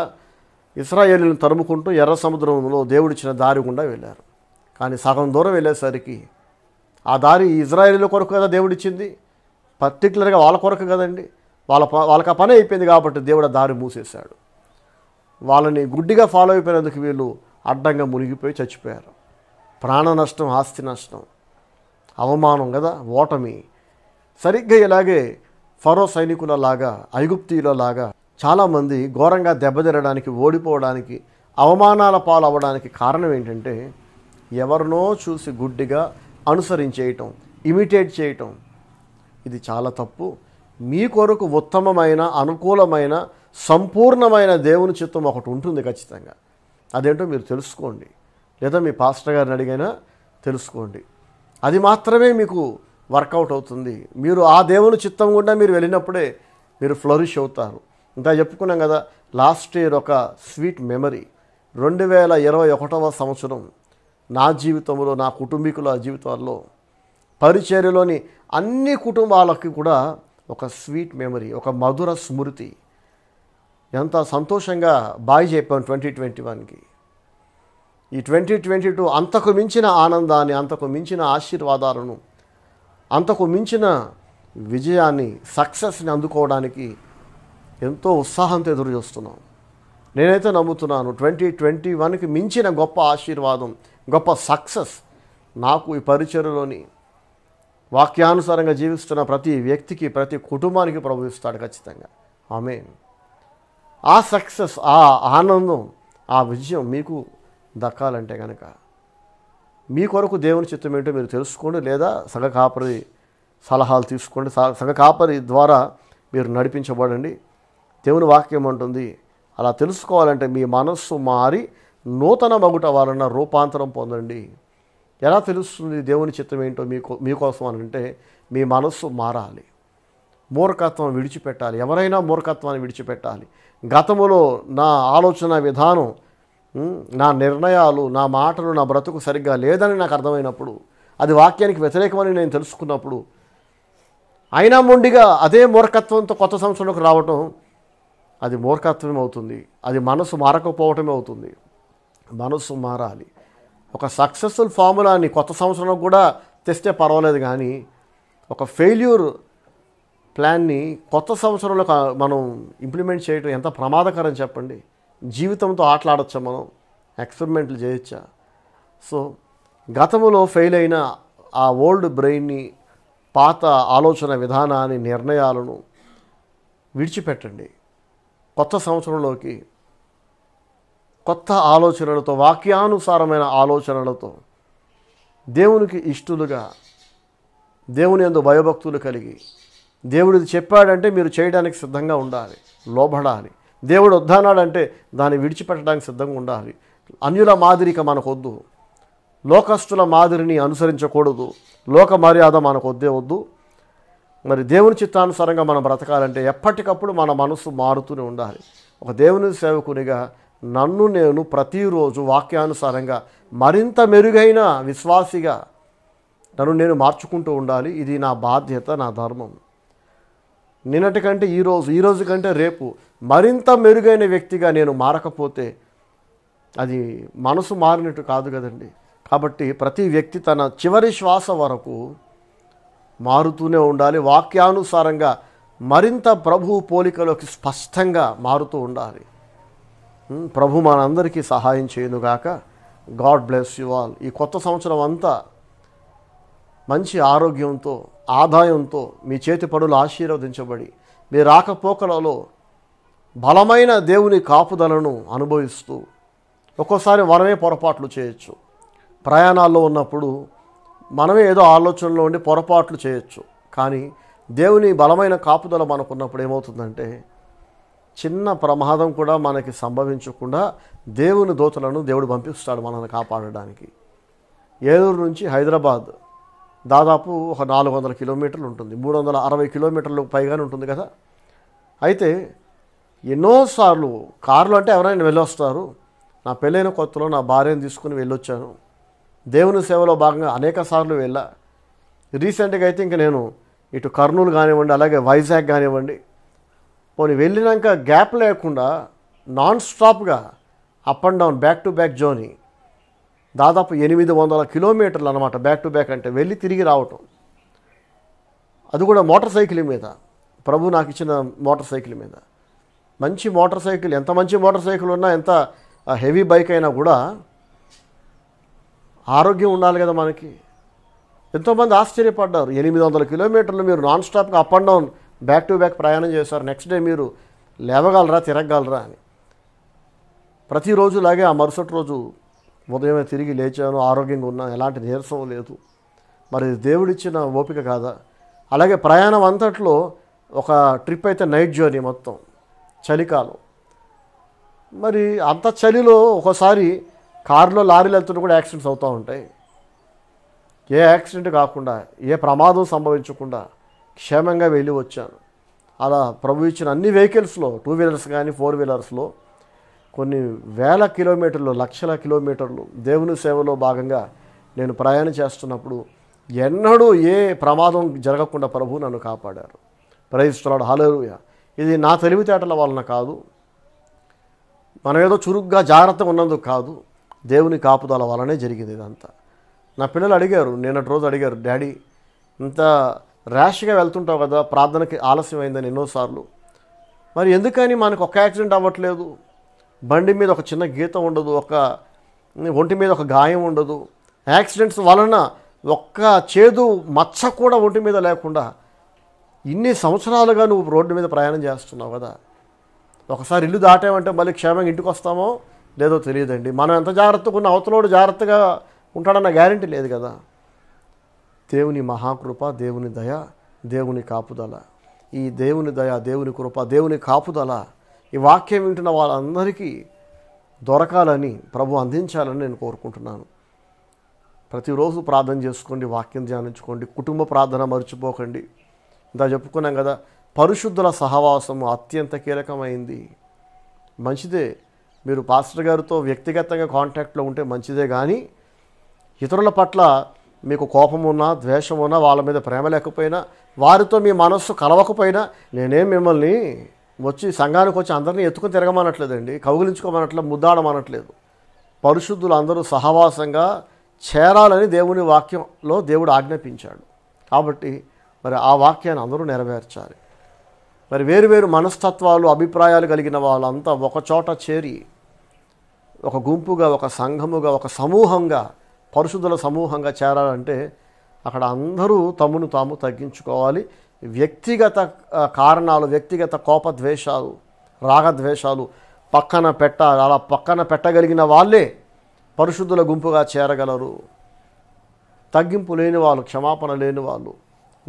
ఇస్రాయేలీలను తరుముకుంటూ ఎర్ర సముద్రంలో దేవుడిచ్చిన దారి గుండా వెళ్ళారు కానీ సగం దూరం వెళ్ళేసరికి ఆ దారి ఇజ్రాయేలీల కొరకు కదా దేవుడిచ్చింది పర్టికులర్గా వాళ్ళ కొరకు కదండి వాళ్ళ ప వాళ్ళకి ఆ పని అయిపోయింది కాబట్టి దేవుడు దారి మూసేశాడు వాళ్ళని గుడ్డిగా ఫాలో అయిపోయినందుకు వీళ్ళు అడ్డంగా మునిగిపోయి చచ్చిపోయారు ప్రాణ నష్టం ఆస్తి నష్టం అవమానం కదా ఓటమి సరిగ్గా ఇలాగే ఫరో సైనికులలాగా లాగా చాలామంది ఘోరంగా దెబ్బతిరడానికి ఓడిపోవడానికి అవమానాల పాలవ్వడానికి కారణం ఏంటంటే ఎవరినో చూసి గుడ్డిగా అనుసరించేయటం ఇమిటేట్ చేయటం ఇది చాలా తప్పు మీ కొరకు ఉత్తమమైన అనుకూలమైన సంపూర్ణమైన దేవుని చిత్తం ఒకటి ఉంటుంది ఖచ్చితంగా అదేంటో మీరు తెలుసుకోండి లేదా మీ పాస్టర్ గారిని అడిగైనా తెలుసుకోండి అది మాత్రమే మీకు వర్కౌట్ అవుతుంది మీరు ఆ దేవుని చిత్తం గుండా మీరు వెళ్ళినప్పుడే మీరు ఫ్లరిష్ అవుతారు ఇంకా చెప్పుకున్నాం కదా లాస్ట్ ఇయర్ ఒక స్వీట్ మెమరీ రెండు వేల ఇరవై ఒకటవ సంవత్సరం నా జీవితంలో నా కుటుంబీకుల జీవితాల్లో పరిచర్యలోని అన్ని కుటుంబాలకి కూడా ఒక స్వీట్ మెమరీ ఒక మధుర స్మృతి ఎంత సంతోషంగా బాయ్ చెప్పాం ట్వంటీ ట్వంటీ వన్కి ఈ ట్వంటీ ట్వంటీ టూ అంతకు మించిన ఆనందాన్ని అంతకు మించిన ఆశీర్వాదాలను అంతకు మించిన విజయాన్ని సక్సెస్ని అందుకోవడానికి ఎంతో ఉత్సాహంతో ఎదురు చూస్తున్నాం నేనైతే నమ్ముతున్నాను ట్వంటీ ట్వంటీ వన్కి మించిన గొప్ప ఆశీర్వాదం గొప్ప సక్సెస్ నాకు ఈ పరిచయలోని వాక్యానుసారంగా జీవిస్తున్న ప్రతి వ్యక్తికి ప్రతి కుటుంబానికి ప్రభు ఖచ్చితంగా ఖచ్చితంగా ఆమె ఆ సక్సెస్ ఆ ఆనందం ఆ విజయం మీకు దక్కాలంటే కనుక మీ కొరకు దేవుని చిత్తం ఏంటో మీరు తెలుసుకోండి లేదా సగ కాపరి సలహాలు తీసుకోండి సగ కాపరి ద్వారా మీరు నడిపించబడండి దేవుని వాక్యం అంటుంది అలా తెలుసుకోవాలంటే మీ మనస్సు మారి నూతన మగుట వలన రూపాంతరం పొందండి ఎలా తెలుస్తుంది దేవుని చిత్తం ఏంటో మీకు మీకోసం అని అంటే మీ మనస్సు మారాలి మూర్ఖత్వం విడిచిపెట్టాలి ఎవరైనా మూర్ఖత్వాన్ని విడిచిపెట్టాలి గతములో నా ఆలోచన విధానం నా నిర్ణయాలు నా మాటలు నా బ్రతుకు సరిగ్గా లేదని నాకు అర్థమైనప్పుడు అది వాక్యానికి వ్యతిరేకమని నేను తెలుసుకున్నప్పుడు అయినా మొండిగా అదే మూర్ఖత్వంతో కొత్త సంవత్సరంలోకి రావటం అది మూర్ఖత్వం అవుతుంది అది మనసు మారకపోవటమే అవుతుంది మనసు మారాలి ఒక సక్సెస్ఫుల్ ఫార్ములాని కొత్త సంవత్సరంలో కూడా తెస్తే పర్వాలేదు కానీ ఒక ఫెయిల్యూర్ ప్లాన్ని కొత్త సంవత్సరంలో మనం ఇంప్లిమెంట్ చేయడం ఎంత ప్రమాదకరం చెప్పండి జీవితంతో ఆటలాడచ్చా మనం ఎక్స్పెరిమెంట్లు చేయొచ్చా సో గతంలో ఫెయిల్ అయిన ఆ ఓల్డ్ బ్రెయిన్ని పాత ఆలోచన విధానాన్ని నిర్ణయాలను విడిచిపెట్టండి కొత్త సంవత్సరంలోకి కొత్త ఆలోచనలతో వాక్యానుసారమైన ఆలోచనలతో దేవునికి ఇష్టలుగా దేవుని ఎందు భయభక్తులు కలిగి దేవుడిది చెప్పాడంటే మీరు చేయడానికి సిద్ధంగా ఉండాలి లోబడాలి దేవుడు వద్దన్నాడంటే దాన్ని విడిచిపెట్టడానికి సిద్ధంగా ఉండాలి అన్యుల మాదిరిక మనకొద్దు లోకస్తుల మాదిరిని అనుసరించకూడదు లోక మర్యాద మనకు వద్దే వద్దు మరి దేవుని చిత్తానుసారంగా మనం బ్రతకాలంటే ఎప్పటికప్పుడు మన మనసు మారుతూనే ఉండాలి ఒక దేవుని సేవకునిగా నన్ను నేను ప్రతిరోజు వాక్యానుసారంగా మరింత మెరుగైన విశ్వాసిగా నన్ను నేను మార్చుకుంటూ ఉండాలి ఇది నా బాధ్యత నా ధర్మం నిన్నటి కంటే ఈరోజు ఈరోజు కంటే రేపు మరింత మెరుగైన వ్యక్తిగా నేను మారకపోతే అది మనసు మారినట్టు కాదు కదండి కాబట్టి ప్రతి వ్యక్తి తన చివరి శ్వాస వరకు మారుతూనే ఉండాలి వాక్యానుసారంగా మరింత ప్రభు పోలికలోకి స్పష్టంగా మారుతూ ఉండాలి ప్రభు మనందరికీ సహాయం చేయనుగాక గాడ్ బ్లెస్ యు ఆల్ ఈ కొత్త సంవత్సరం అంతా మంచి ఆరోగ్యంతో ఆదాయంతో మీ చేతి పనులు ఆశీర్వదించబడి మీ రాకపోకలలో బలమైన దేవుని కాపుదలను అనుభవిస్తూ ఒక్కోసారి మనమే పొరపాట్లు చేయొచ్చు ప్రయాణాల్లో ఉన్నప్పుడు మనమే ఏదో ఆలోచనలో ఉండి పొరపాట్లు చేయొచ్చు కానీ దేవుని బలమైన కాపుదల మనకున్నప్పుడు ఏమవుతుందంటే చిన్న ప్రమాదం కూడా మనకి సంభవించకుండా దేవుని దోతలను దేవుడు పంపిస్తాడు మనల్ని కాపాడడానికి ఏలూరు నుంచి హైదరాబాద్ దాదాపు ఒక నాలుగు వందల కిలోమీటర్లు ఉంటుంది మూడు వందల అరవై కిలోమీటర్లు పైగానే ఉంటుంది కదా అయితే ఎన్నోసార్లు కార్లు అంటే ఎవరైనా వెళ్ళొస్తారు నా పెళ్ళైన కొత్తలో నా భార్యను తీసుకుని వెళ్ళొచ్చాను దేవుని సేవలో భాగంగా అనేక సార్లు వెళ్ళా రీసెంట్గా అయితే ఇంక నేను ఇటు కర్నూలు కానివ్వండి అలాగే వైజాగ్ కానివ్వండి పోనీ వెళ్ళినాక గ్యాప్ లేకుండా నాన్ స్టాప్గా up and down back to back జోనీ దాదాపు ఎనిమిది వందల కిలోమీటర్లు అనమాట బ్యాక్ టు బ్యాక్ అంటే వెళ్ళి తిరిగి రావటం అది కూడా మోటార్ సైకిల్ మీద ప్రభు నాకు ఇచ్చిన మోటార్ సైకిల్ మీద మంచి మోటార్ సైకిల్ ఎంత మంచి మోటార్ సైకిల్ ఉన్నా ఎంత హెవీ బైక్ అయినా కూడా ఆరోగ్యం ఉండాలి కదా మనకి ఎంతోమంది ఆశ్చర్యపడ్డారు ఎనిమిది వందల కిలోమీటర్లు మీరు నాన్ స్టాప్గా up and down back to back ప్రయాణం చేశారు నెక్స్ట్ డే మీరు లేవగలరా తిరగగలరా అని ప్రతిరోజులాగే ఆ మరుసటి రోజు ఉదయమే తిరిగి లేచాను ఆరోగ్యంగా ఉన్నాను ఎలాంటి నీరసం లేదు మరి దేవుడిచ్చిన ఓపిక కాదా అలాగే ప్రయాణం అంతట్లో ఒక ట్రిప్ అయితే నైట్ జర్నీ మొత్తం చలికాలం మరి అంత చలిలో ఒకసారి కారులో లారీలు వెళ్తుంటే కూడా యాక్సిడెంట్స్ అవుతూ ఉంటాయి ఏ యాక్సిడెంట్ కాకుండా ఏ ప్రమాదం సంభవించకుండా క్షేమంగా వెళ్ళి వచ్చాను అలా ప్రభు ఇచ్చిన అన్ని వెహికల్స్లో టూ వీలర్స్ కానీ ఫోర్ వీలర్స్లో కొన్ని వేల కిలోమీటర్లు లక్షల కిలోమీటర్లు దేవుని సేవలో భాగంగా నేను ప్రయాణం చేస్తున్నప్పుడు ఎన్నడూ ఏ ప్రమాదం జరగకుండా ప్రభు నన్ను కాపాడారు ప్రయత్నిస్తున్నాడు హలోయ ఇది నా తెలివితేటల వలన కాదు మనం ఏదో చురుగ్గా జాగ్రత్తగా ఉన్నందుకు కాదు దేవుని కాపుదల వలనే జరిగింది ఇదంతా నా పిల్లలు అడిగారు నిన్నటి రోజు అడిగారు డాడీ ఇంత ర్యాష్గా వెళ్తుంటావు కదా ప్రార్థనకి ఆలస్యమైందని ఎన్నోసార్లు మరి ఎందుకని మనకు ఒక యాక్సిడెంట్ అవ్వట్లేదు బండి మీద ఒక చిన్న గీతం ఉండదు ఒక ఒంటి మీద ఒక గాయం ఉండదు యాక్సిడెంట్స్ వలన ఒక్క చేదు మచ్చ కూడా ఒంటి మీద లేకుండా ఇన్ని సంవత్సరాలుగా నువ్వు రోడ్డు మీద ప్రయాణం చేస్తున్నావు కదా ఒకసారి ఇల్లు దాటామంటే మళ్ళీ క్షేమంగా ఇంటికి వస్తామో లేదో తెలియదండి మనం ఎంత జాగ్రత్తగా ఉన్న అవతలోడు జాగ్రత్తగా ఉంటాడన్న గ్యారంటీ లేదు కదా దేవుని మహాకృప దేవుని దయ దేవుని కాపుదల ఈ దేవుని దయ దేవుని కృప దేవుని కాపుదల ఈ వాక్యం వింటున్న వాళ్ళందరికీ దొరకాలని ప్రభు అందించాలని నేను కోరుకుంటున్నాను ప్రతిరోజు ప్రార్థన చేసుకోండి వాక్యం ధ్యానించుకోండి కుటుంబ ప్రార్థన మర్చిపోకండి ఇంత చెప్పుకున్నాం కదా పరిశుద్ధుల సహవాసం అత్యంత కీలకమైంది మంచిదే మీరు పాస్టర్ గారితో వ్యక్తిగతంగా కాంటాక్ట్లో ఉంటే మంచిదే కానీ ఇతరుల పట్ల మీకు కోపం ఉన్నా ద్వేషం ఉన్నా వాళ్ళ మీద ప్రేమ లేకపోయినా వారితో మీ మనస్సు కలవకపోయినా నేనేం మిమ్మల్ని వచ్చి సంఘానికి వచ్చి అందరినీ ఎత్తుకుని తిరగమనట్లేదండి కౌగిలించుకోమనట్లేదు ముద్దాడమనట్లేదు పరిశుద్ధులు అందరూ సహవాసంగా చేరాలని దేవుని వాక్యంలో దేవుడు ఆజ్ఞాపించాడు కాబట్టి మరి ఆ వాక్యాన్ని అందరూ నెరవేర్చాలి మరి వేరువేరు మనస్తత్వాలు అభిప్రాయాలు కలిగిన వాళ్ళంతా ఒకచోట చేరి ఒక గుంపుగా ఒక సంఘముగా ఒక సమూహంగా పరిశుద్ధుల సమూహంగా చేరాలంటే అక్కడ అందరూ తమను తాము తగ్గించుకోవాలి వ్యక్తిగత కారణాలు వ్యక్తిగత కోపద్వేషాలు రాగద్వేషాలు పక్కన పెట్టాలి అలా పక్కన పెట్టగలిగిన వాళ్ళే పరిశుద్ధుల గుంపుగా చేరగలరు తగ్గింపు లేని వాళ్ళు క్షమాపణ లేని వాళ్ళు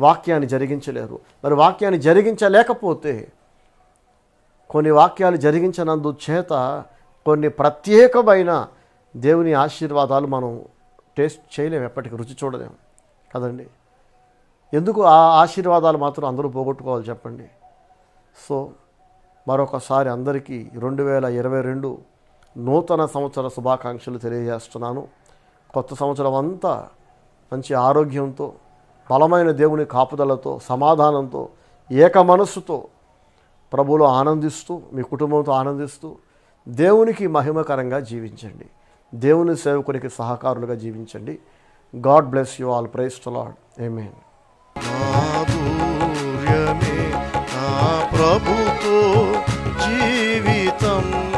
వాక్యాన్ని జరిగించలేరు మరి వాక్యాన్ని జరిగించలేకపోతే కొన్ని వాక్యాలు జరిగించినందు చేత కొన్ని ప్రత్యేకమైన దేవుని ఆశీర్వాదాలు మనం టేస్ట్ చేయలేము ఎప్పటికీ రుచి చూడలేము కదండి ఎందుకు ఆ ఆశీర్వాదాలు మాత్రం అందరూ పోగొట్టుకోవాలి చెప్పండి సో మరొకసారి అందరికీ రెండు వేల ఇరవై రెండు నూతన సంవత్సర శుభాకాంక్షలు తెలియజేస్తున్నాను కొత్త సంవత్సరం అంతా మంచి ఆరోగ్యంతో బలమైన దేవుని కాపుదలతో సమాధానంతో ఏక మనస్సుతో ప్రభులో ఆనందిస్తూ మీ కుటుంబంతో ఆనందిస్తూ దేవునికి మహిమకరంగా జీవించండి దేవుని సేవకునికి సహకారులుగా జీవించండి God bless you all praise to Lord amen ప్రభుతో జీవితం